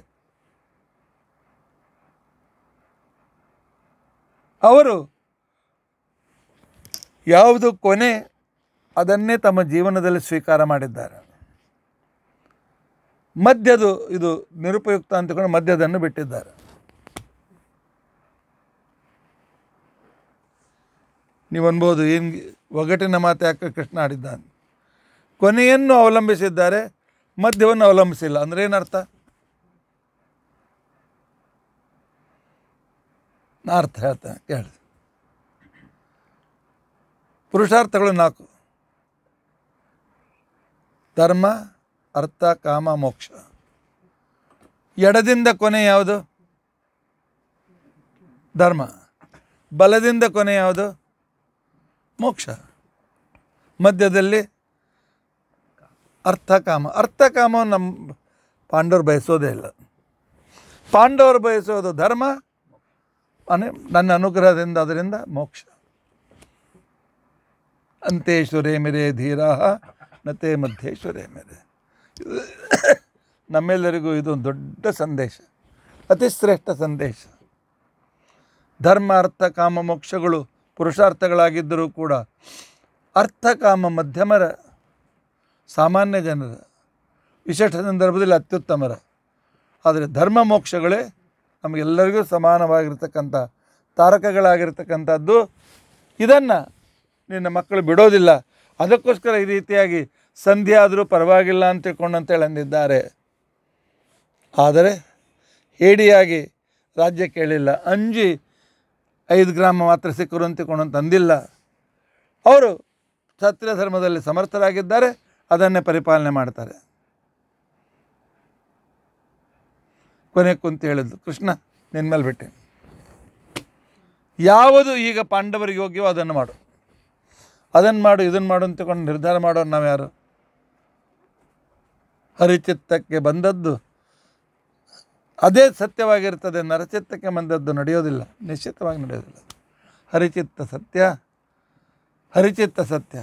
ಅವರು ಯಾವುದು ಕೊನೆ ಅದನ್ನೇ ತಮ್ಮ ಜೀವನದಲ್ಲಿ ಸ್ವೀಕಾರ ಮಾಡಿದ್ದಾರೆ ಮದ್ಯದು ಇದು ನಿರುಪಯುಕ್ತ ಅಂತಕೊಂಡು ಮದ್ಯದನ್ನು ಬಿಟ್ಟಿದ್ದಾರೆ ನೀವು ಅನ್ಬೋದು ಏನು ಒಗಟಿನ ಮಾತು ಯಾಕೆ ಕೃಷ್ಣ ಆಡಿದ್ದಾನೆ ಕೊನೆಯನ್ನು ಅವಲಂಬಿಸಿದ್ದಾರೆ ಮದ್ಯವನ್ನು ಅವಲಂಬಿಸಿಲ್ಲ ಅಂದರೆ ಏನರ್ಥ ಅರ್ಥ ಹೇಳ್ತೇನೆ ಕೇಳಿ ಪುರುಷಾರ್ಥಗಳು ನಾಲ್ಕು ಧರ್ಮ ಅರ್ಥ ಕಾಮ ಮೋಕ್ಷ ಎಡದಿಂದ ಕೊನೆ ಯಾವುದು ಧರ್ಮ ಬಲದಿಂದ ಕೊನೆ ಯಾವುದು ಮೋಕ್ಷ ಮಧ್ಯದಲ್ಲಿ ಅರ್ಥಕಾಮ ಅರ್ಥಕಾಮ ನಮ್ಮ ಪಾಂಡವರು ಬಯಸೋದೇ ಇಲ್ಲ ಪಾಂಡವರು ಬಯಸೋದು ಧರ್ಮ ಅನೇ ನನ್ನ ಅನುಗ್ರಹದಿಂದ ಅದರಿಂದ ಮೋಕ್ಷ ಅಂತೇಶ್ವರೇ ಮಿರೇ ಧೀರಾ ನತೆ ಮಧ್ಯೇಶ್ವರೇ ಮಿರೇ [coughs] ನಮ್ಮೆಲ್ಲರಿಗೂ ಇದೊಂದು ದೊಡ್ಡ ಸಂದೇಶ ಅತಿ ಶ್ರೇಷ್ಠ ಸಂದೇಶ ಧರ್ಮ ಅರ್ಥ ಕಾಮ ಮೋಕ್ಷಗಳು ಪುರುಷಾರ್ಥಗಳಾಗಿದ್ದರೂ ಕೂಡ ಅರ್ಥ ಕಾಮ ಮಧ್ಯಮರ ಸಾಮಾನ್ಯ ಜನರ ವಿಶೇಷ ಸಂದರ್ಭದಲ್ಲಿ ಅತ್ಯುತ್ತಮರ ಆದರೆ ಧರ್ಮ ಮೋಕ್ಷಗಳೇ ನಮಗೆಲ್ಲರಿಗೂ ಸಮಾನವಾಗಿರ್ತಕ್ಕಂಥ ತಾರಕಗಳಾಗಿರ್ತಕ್ಕಂಥದ್ದು ಇದನ್ನು ನಿನ್ನ ಮಕ್ಕಳು ಬಿಡೋದಿಲ್ಲ ಅದಕ್ಕೋಸ್ಕರ ಈ ರೀತಿಯಾಗಿ ಸಂಧ್ಯಾ ಆದರೂ ಪರವಾಗಿಲ್ಲ ಅಂತ ಅಂತೇಳಿ ಅಂದಿದ್ದಾರೆ ಆದರೆ ಹೇಡಿಯಾಗಿ ರಾಜ್ಯ ಕೇಳಿಲ್ಲ ಅಂಜಿ ಐದು ಗ್ರಾಮ ಮಾತ್ರ ಸಿಕ್ಕರು ಅಂತ ಅಂತಂದಿಲ್ಲ ಅವರು ಕ್ಷತ್ರಿಯ ಧರ್ಮದಲ್ಲಿ ಸಮರ್ಥರಾಗಿದ್ದಾರೆ ಅದನ್ನೇ ಪರಿಪಾಲನೆ ಮಾಡ್ತಾರೆ ಕೊನೆ ಕುಂತ ಹೇಳಿದ್ದು ಕೃಷ್ಣ ನಿನ್ನ ಮೇಲೆ ಬಿಟ್ಟೆ ಯಾವುದು ಈಗ ಪಾಂಡವರಿಗೆ ಹೋಗ್ಯವೋ ಅದನ್ನು ಮಾಡು ಅದನ್ನು ಮಾಡು ಇದನ್ನು ಮಾಡು ಅಂತ ನಿರ್ಧಾರ ಮಾಡೋರು ನಾವು ಯಾರು ಹರಿಚಿತ್ತಕ್ಕೆ ಬಂದದ್ದು ಅದೇ ಸತ್ಯವಾಗಿರ್ತದೆ ನರಚಿತ್ತಕ್ಕೆ ಬಂದದ್ದು ನಡೆಯೋದಿಲ್ಲ ನಿಶ್ಚಿತವಾಗಿ ನಡೆಯೋದಿಲ್ಲ ಹರಿಚಿತ್ತ ಸತ್ಯ ಹರಿಚಿತ್ತ ಸತ್ಯ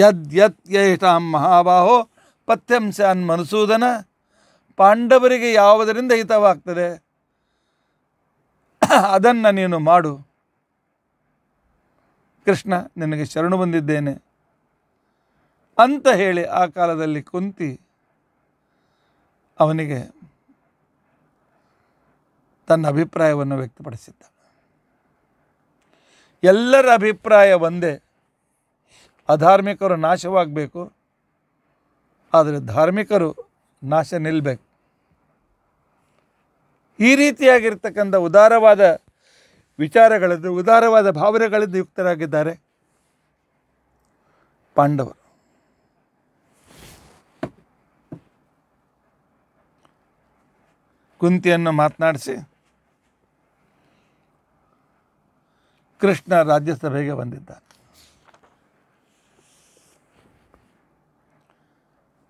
ಯದ್ ಯತ್ ಮಹಾಬಾಹೋ ಪಥ್ಯಂಶ ಅನ್ ಮನಸೂದನ ಪಾಂಡವರಿಗೆ ಯಾವುದರಿಂದ ಹಿತವಾಗ್ತದೆ ಅದನ್ನು ನೀನು ಮಾಡು ಕೃಷ್ಣ ನಿನಗೆ ಶರಣು ಬಂದಿದ್ದೇನೆ ಅಂತ ಹೇಳಿ ಆ ಕಾಲದಲ್ಲಿ ಕುಂತಿ ಅವನಿಗೆ ತನ್ನ ಅಭಿಪ್ರಾಯವನ್ನು ವ್ಯಕ್ತಪಡಿಸಿದ್ದ ಎಲ್ಲರ ಅಭಿಪ್ರಾಯ ಒಂದೇ ಅಧಾರ್ಮಿಕರು ನಾಶವಾಗಬೇಕು ಆದರೆ ಧಾರ್ಮಿಕರು ನಾಶ ನಿಲ್ಲಬೇಕು ಈ ರೀತಿಯಾಗಿರ್ತಕ್ಕಂಥ ಉದಾರವಾದ ವಿಚಾರಗಳದ್ದು ಉದಾರವಾದ ಭಾವನೆಗಳದ್ದು ಯುಕ್ತರಾಗಿದ್ದಾರೆ ಪಾಂಡವರು ಕುಂತಿಯನ್ನು ಮಾತನಾಡಿಸಿ ಕೃಷ್ಣ ರಾಜ್ಯಸಭೆಗೆ ಬಂದಿದ್ದ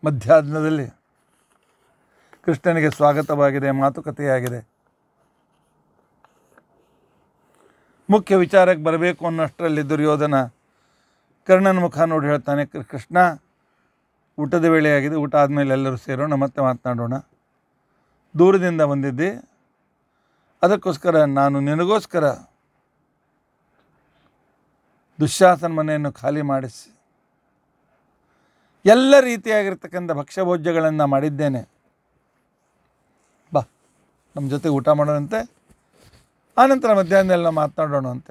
ಮಧ್ಯಾಹ್ನದಲ್ಲಿ ಕೃಷ್ಣನಿಗೆ ಸ್ವಾಗತವಾಗಿದೆ ಮಾತುಕತೆಯಾಗಿದೆ ಮುಖ್ಯ ವಿಚಾರಕ್ಕೆ ಬರಬೇಕು ಅನ್ನೋಷ್ಟರಲ್ಲಿ ದುರ್ಯೋಧನ ಕರ್ಣನ ಮುಖ ನೋಡಿ ಹೇಳ್ತಾನೆ ಕೃಷ್ಣ ಊಟದ ವೇಳೆಯಾಗಿದೆ ಊಟ ಆದಮೇಲೆ ಎಲ್ಲರೂ ಸೇರೋಣ ಮತ್ತೆ ಮಾತನಾಡೋಣ ದೂರದಿಂದ ಬಂದಿದ್ದೆ ಅದಕ್ಕೋಸ್ಕರ ನಾನು ನಿನಗೋಸ್ಕರ ದುಶ್ಯಾಸನ ಮನೆಯನ್ನು ಖಾಲಿ ಮಾಡಿಸಿ ಎಲ್ಲ ರೀತಿಯಾಗಿರ್ತಕ್ಕಂಥ ಭಕ್ಷ್ಯಭೋಜ್ಯಗಳನ್ನು ಮಾಡಿದ್ದೇನೆ ಬಾ ನಮ್ಮ ಜೊತೆ ಊಟ ಮಾಡೋಣಂತೆ ಆನಂತರ ನಾವು ಮಾತನಾಡೋಣ ಅಂತ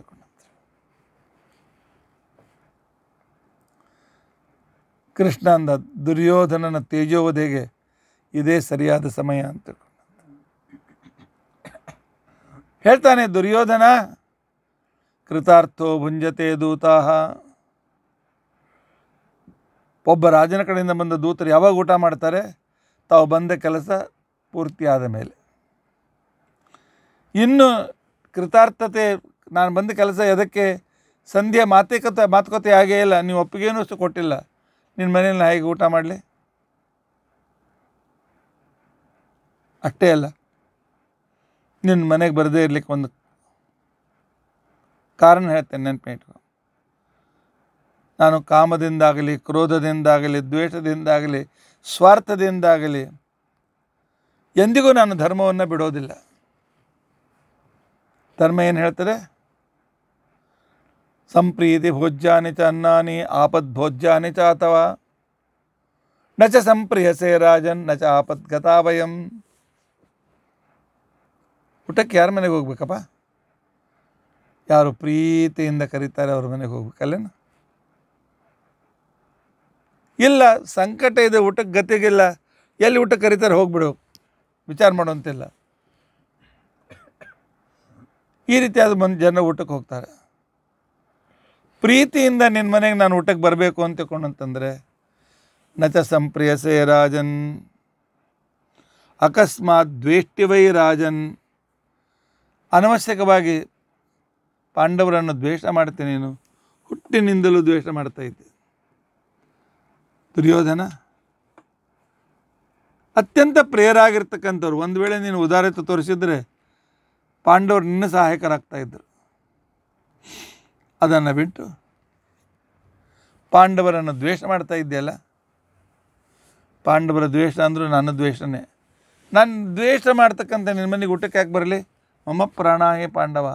ಕೃಷ್ಣ ಅಂದ ದುರ್ಯೋಧನನ ತೇಜೋವಧೆಗೆ ಇದೇ ಸರಿಯಾದ ಸಮಯ ಅಂತ ಹೇಳ್ತಾನೆ ದುರ್ಯೋಧನ ಕೃತಾರ್ಥೋ ಭುಂಜತೆ ದೂತಾಹ ಒಬ್ಬ ರಾಜನ ಕಡೆಯಿಂದ ಬಂದ ದೂತರು ಯಾವಾಗ ಊಟ ಮಾಡ್ತಾರೆ ತಾವು ಬಂದ ಕೆಲಸ ಪೂರ್ತಿ ಆದ ಮೇಲೆ ಇನ್ನು ಕೃತಾರ್ಥತೆ ನಾನು ಬಂದ ಕೆಲಸ ಎದಕ್ಕೆ ಸಂಧ್ಯೆ ಮಾತುಕತೆ ಮಾತುಕತೆ ಆಗೇ ಇಲ್ಲ ನೀವು ಒಪ್ಪಿಗೆನೂ ಅಷ್ಟು ಕೊಟ್ಟಿಲ್ಲ ನಿನ್ನ ಮನೇಲಿ ಹೇಗೆ ಊಟ ಮಾಡಲಿ ಅಷ್ಟೇ ಅಲ್ಲ ನಿನ್ನ ಮನೆಗೆ ಬರದೇ ಇರಲಿಕ್ಕೆ ಒಂದು ಕಾರಣ ಹೇಳ್ತೇನೆ ನೆನಪಿಟ್ಟು ನಾನು ಕಾಮದಿಂದಾಗಲಿ ಕ್ರೋಧದಿಂದಾಗಲಿ ದ್ವೇಷದಿಂದಾಗಲಿ ಸ್ವಾರ್ಥದಿಂದಾಗಲಿ ಎಂದಿಗೂ ನಾನು ಧರ್ಮವನ್ನು ಬಿಡೋದಿಲ್ಲ ಧರ್ಮ ಏನು ಹೇಳ್ತದೆ ಸಂಪ್ರೀತಿ ಭೋಜ್ಯಾನಿ ಚ ಅನ್ನಾನಿ ಆಪದ್ ಭೋಜ್ಯಾನಿ ಚ ಅಥವಾ ನ ಚ ಸಂಪ್ರಿಯಸೆ ರಾಜನ್ ನ ಚ ಆಪದ್ಗತಾವಯಂ ಊಟಕ್ಕೆ ಯಾರ ಮನೆಗೆ ಹೋಗ್ಬೇಕಪ್ಪ ಯಾರು ಪ್ರೀತಿಯಿಂದ ಕರೀತಾರೆ ಅವ್ರ ಮನೆಗೆ ಹೋಗ್ಬೇಕಲ್ಲೇನು ಇಲ್ಲ ಸಂಕಟ ಇದೆ ಊಟಕ್ಕೆ ಗತಿಗಿಲ್ಲ ಎಲ್ಲಿ ಊಟ ಕರೀತಾರೆ ಹೋಗ್ಬಿಡು ವಿಚಾರ ಮಾಡೋಂತಿಲ್ಲ ಈ ರೀತಿಯಾದ ಬಂದು ಜನ ಊಟಕ್ಕೆ ಹೋಗ್ತಾರೆ ಪ್ರೀತಿಯಿಂದ ನಿನ್ನ ಮನೆಗೆ ನಾನು ಊಟಕ್ಕೆ ಬರಬೇಕು ಅಂತ ತಿಳ್ಕೊಂಡಂತಂದರೆ ನಚ ಸಂಪ್ರಿಯಸೇ ರಾಜನ್ ಅಕಸ್ಮಾತ್ ದ್ವೇಷ್ಟಿವೈ ರಾಜನ್ ಅನವಶ್ಯಕವಾಗಿ ಪಾಂಡವರನ್ನು ದ್ವೇಷ ಮಾಡ್ತೀನಿ ನೀನು ಹುಟ್ಟಿನಿಂದಲೂ ದ್ವೇಷ ಮಾಡ್ತಾ ಇದ್ದೆ ದುರ್ಯೋಧನ ಅತ್ಯಂತ ಪ್ರೇಯರಾಗಿರ್ತಕ್ಕಂಥವ್ರು ಒಂದು ವೇಳೆ ನೀನು ಉದಾರತೆ ತೋರಿಸಿದರೆ ಪಾಂಡವರು ನಿನ್ನ ಸಹಾಯಕರಾಗ್ತಾ ಇದ್ದರು ಅದನ್ನು ಬಿಟ್ಟು ಪಾಂಡವರನ್ನು ದ್ವೇಷ ಮಾಡ್ತಾ ಇದ್ದೆಯಲ್ಲ ಪಾಂಡವರ ದ್ವೇಷ ಅಂದರೂ ನನ್ನ ದ್ವೇಷನೇ ನಾನು ದ್ವೇಷ ಮಾಡ್ತಕ್ಕಂಥ ನಿನ್ನ ಮನೆಗೆ ಊಟಕ್ಕೆ ಯಾಕೆ ಬರಲಿ ಮಮ ಪ್ರಾಣಾಯ ಪಾಂಡವ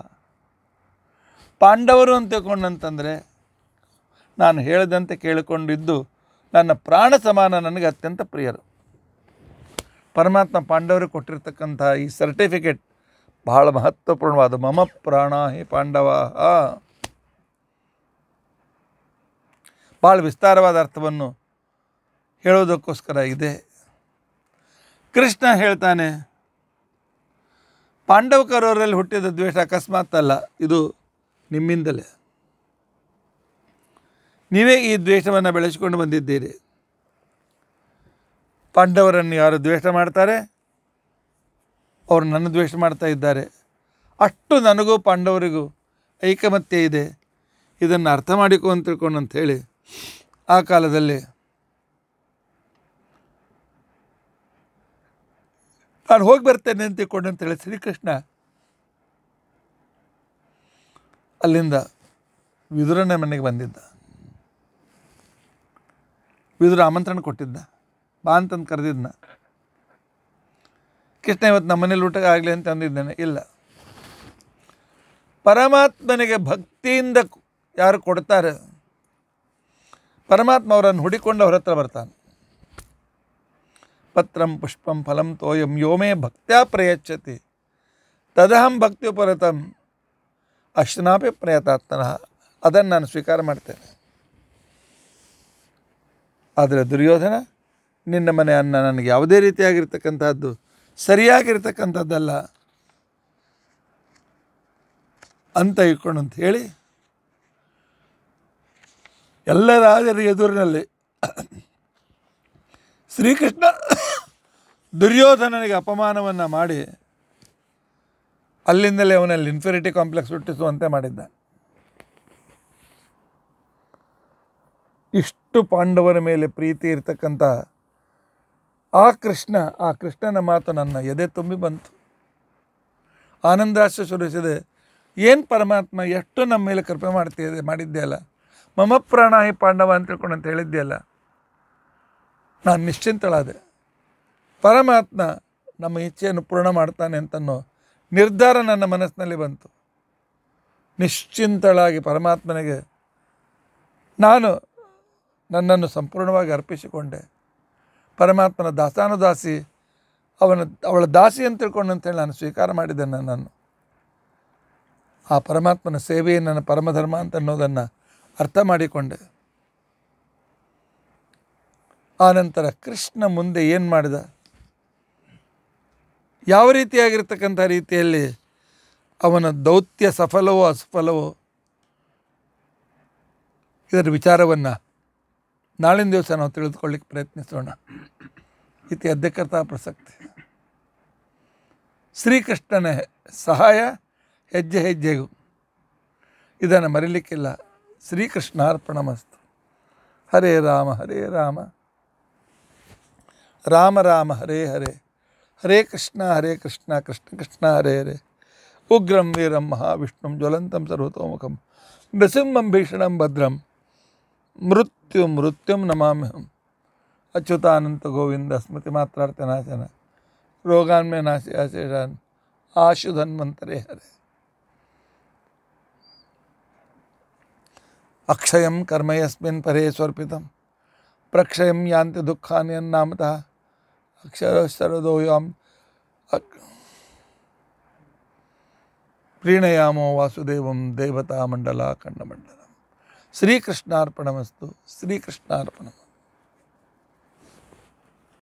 ಪಾಂಡವರು ಅಂತ ತಿಳ್ಕೊಂಡಂತಂದರೆ ನಾನು ಹೇಳದಂತೆ ಕೇಳಿಕೊಂಡಿದ್ದು ನನ್ನ ಪ್ರಾಣ ಸಮಾನ ನನಗೆ ಅತ್ಯಂತ ಪ್ರಿಯರು ಪರಮಾತ್ಮ ಪಾಂಡವರು ಕೊಟ್ಟಿರ್ತಕ್ಕಂಥ ಈ ಸರ್ಟಿಫಿಕೇಟ್ ಬಹಳ ಮಹತ್ವಪೂರ್ಣವಾದ ಮಮ ಪ್ರಾಣ ಹಿ ಪಾಂಡವ ಭಾಳ ವಿಸ್ತಾರವಾದ ಅರ್ಥವನ್ನು ಹೇಳೋದಕ್ಕೋಸ್ಕರ ಇದೆ ಕೃಷ್ಣ ಹೇಳ್ತಾನೆ ಪಾಂಡವಕರವರಲ್ಲಿ ಹುಟ್ಟಿದ ದ್ವೇಷ ಅಕಸ್ಮಾತ್ ಅಲ್ಲ ಇದು ನಿಮ್ಮಿಂದಲೇ ನೀವೇ ಈ ದ್ವೇಷವನ್ನು ಬೆಳೆಸಿಕೊಂಡು ಬಂದಿದ್ದೀರಿ ಪಾಂಡವರನ್ನು ಯಾರು ದ್ವೇಷ ಮಾಡ್ತಾರೆ ಅವರು ನನ್ನ ದ್ವೇಷ ಮಾಡ್ತಾ ಇದ್ದಾರೆ ಅಷ್ಟು ನನಗೂ ಪಾಂಡವರಿಗೂ ಐಕಮತ್ಯ ಇದೆ ಇದನ್ನು ಅರ್ಥ ಮಾಡಿಕೊ ಅಂತ ತಿಳ್ಕೊಂಡು ಅಂಥೇಳಿ ಆ ಕಾಲದಲ್ಲಿ ನಾನು ಹೋಗಿ ಬರ್ತೇನೆ ಅಂತ ಅಂತೇಳಿ ಶ್ರೀಕೃಷ್ಣ ಅಲ್ಲಿಂದ ವಿದುರನ ಮನೆಗೆ ಬಂದಿದ್ದ ವಿದುರ ಆಮಂತ್ರಣ ಕೊಟ್ಟಿದ್ದ ಬಾ ಅಂತಂದು ಕರೆದಿದ್ನ ಕೃಷ್ಣ ಇವತ್ತು ನಮ್ಮ ಮನೇಲಿ ಊಟ ಆಗಲಿ ಅಂತ ಅಂದಿದ್ದೇನೆ ಇಲ್ಲ ಪರಮಾತ್ಮನಿಗೆ ಭಕ್ತಿಯಿಂದ ಯಾರು ಕೊಡ್ತಾರೆ ಪರಮಾತ್ಮ ಅವರನ್ನು ಹುಡಿಕೊಂಡು ಅವ್ರ ಹತ್ರ ಬರ್ತಾನೆ ಪತ್ರಂ ಪುಷ್ಪಂ ಫಲಂ ತೋಯಂ ಯೋಮೇ ಭಕ್ತ್ಯಾ ಪ್ರಯಚ್ಛತಿ ತದಹಂ ಭಕ್ತಿ ಉಪರತಂ ಅಷ್ಟನಾಪಿ ಪ್ರಯತಾತ್ಮನಃ ಅದನ್ನು ನಾನು ಸ್ವೀಕಾರ ಮಾಡ್ತೇನೆ ಆದರೆ ದುರ್ಯೋಧನ ನಿನ್ನ ಮನೆ ಅನ್ನ ನನಗೆ ಯಾವುದೇ ರೀತಿಯಾಗಿರ್ತಕ್ಕಂಥದ್ದು ಸರಿಯಾಗಿರ್ತಕ್ಕಂಥದ್ದಲ್ಲ ಅಂತ ಇಟ್ಕೊಂಡು ಅಂತ ಹೇಳಿ ಎಲ್ಲ ರಾಜರ ಎದುರಿನಲ್ಲಿ ಶ್ರೀಕೃಷ್ಣ ದುರ್ಯೋಧನನಿಗೆ ಅಪಮಾನವನ್ನು ಮಾಡಿ ಅಲ್ಲಿಂದಲೇ ಅವನಲ್ಲಿ ಇನ್ಫಿರಿಟಿ ಕಾಂಪ್ಲೆಕ್ಸ್ ಹುಟ್ಟಿಸುವಂತೆ ಮಾಡಿದ್ದ ಇಷ್ಟು ಪಾಂಡವರ ಮೇಲೆ ಪ್ರೀತಿ ಇರ್ತಕ್ಕಂಥ ಆ ಕೃಷ್ಣ ಆ ಕೃಷ್ಣನ ಮಾತು ನನ್ನ ಎದೆ ತುಂಬಿ ಬಂತು ಆನಂದಾಶ್ರ ಸುರಿಸಿದೆ ಏನು ಪರಮಾತ್ಮ ಎಷ್ಟು ನಮ್ಮ ಮೇಲೆ ಕೃಪೆ ಮಾಡ್ತಿದೆ ಮಾಡಿದ್ದೆ ಅಲ್ಲ ಮಮ ಪ್ರಾಣ ಪಾಂಡವ ಅಂತ ತಿಳ್ಕೊಂಡು ಅಂತ ಹೇಳಿದ್ದೆ ಅಲ್ಲ ನಾನು ನಿಶ್ಚಿಂತಳಾದೆ ಪರಮಾತ್ಮ ನಮ್ಮ ಇಚ್ಛೆಯನ್ನು ಪೂರ್ಣ ಮಾಡ್ತಾನೆ ಅಂತನೋ ನಿರ್ಧಾರ ನನ್ನ ಮನಸ್ಸಿನಲ್ಲಿ ಬಂತು ನಿಶ್ಚಿಂತಳಾಗಿ ಪರಮಾತ್ಮನಿಗೆ ನಾನು ನನ್ನನ್ನು ಸಂಪೂರ್ಣವಾಗಿ ಅರ್ಪಿಸಿಕೊಂಡೆ ಪರಮಾತ್ಮನ ದಾಸಾನುದಾಸಿ ಅವನ ಅವಳ ದಾಸಿ ಅಂತ ತಿಳ್ಕೊಂಡು ಅಂತೇಳಿ ನಾನು ಸ್ವೀಕಾರ ಮಾಡಿದೆ ನನ್ನನ್ನು ಆ ಪರಮಾತ್ಮನ ಸೇವೆಯೇ ನನ್ನ ಪರಮಧರ್ಮ ಅಂತ ಅನ್ನೋದನ್ನು ಅರ್ಥ ಮಾಡಿಕೊಂಡೆ ಆನಂತರ ಕೃಷ್ಣ ಮುಂದೆ ಏನು ಮಾಡಿದ ಯಾವ ರೀತಿಯಾಗಿರ್ತಕ್ಕಂಥ ರೀತಿಯಲ್ಲಿ ಅವನ ದೌತ್ಯ ಸಫಲವೋ ಅಸಫಲವೋ ಇದರ ವಿಚಾರವನ್ನು ನಾಳಿನ ದಿವಸ ನಾವು ತಿಳಿದುಕೊಳ್ಳಿಕ್ಕೆ ಪ್ರಯತ್ನಿಸೋಣ ಇತಿ ಅಧ್ಯಕರ್ತ ಪ್ರಸಕ್ತಿ ಶ್ರೀಕೃಷ್ಣನ ಸಹಾಯ ಹೆಜ್ಜೆ ಹೆಜ್ಜೆಗೂ ಇದನ್ನು ಮರಿಲಿಕ್ಕಿಲ್ಲ ಅರ್ಪಣ ಮಸ್ತು ಹರೇ ರಾಮ ಹರೇ ರಾಮ राम राम हरे हरे हरे कृष्णा हरे कृष्णा कृष्ण कृष्णा हरे हरे उग्रम वीरम महाविष्णु ज्वलंतम सर्वतोमुखम नृसिंहम भीषणम भद्रम मृत्यु मृत्युम नमा हम अच्युतानंद गोविंद स्मृति मात्रार्थनाशन रोगान में नाशे हरे अक्षय कर्मयस्म परे स्वर्पित प्रक्षय यान्ति दुखा अन्नामतः अक्षरस्तरदोयां प्रीणयामो वासुदेवं देवतामण्डलाखण्डमण्डलं श्रीकृष्णार्पणमस्तु श्रीकृष्णार्पणम्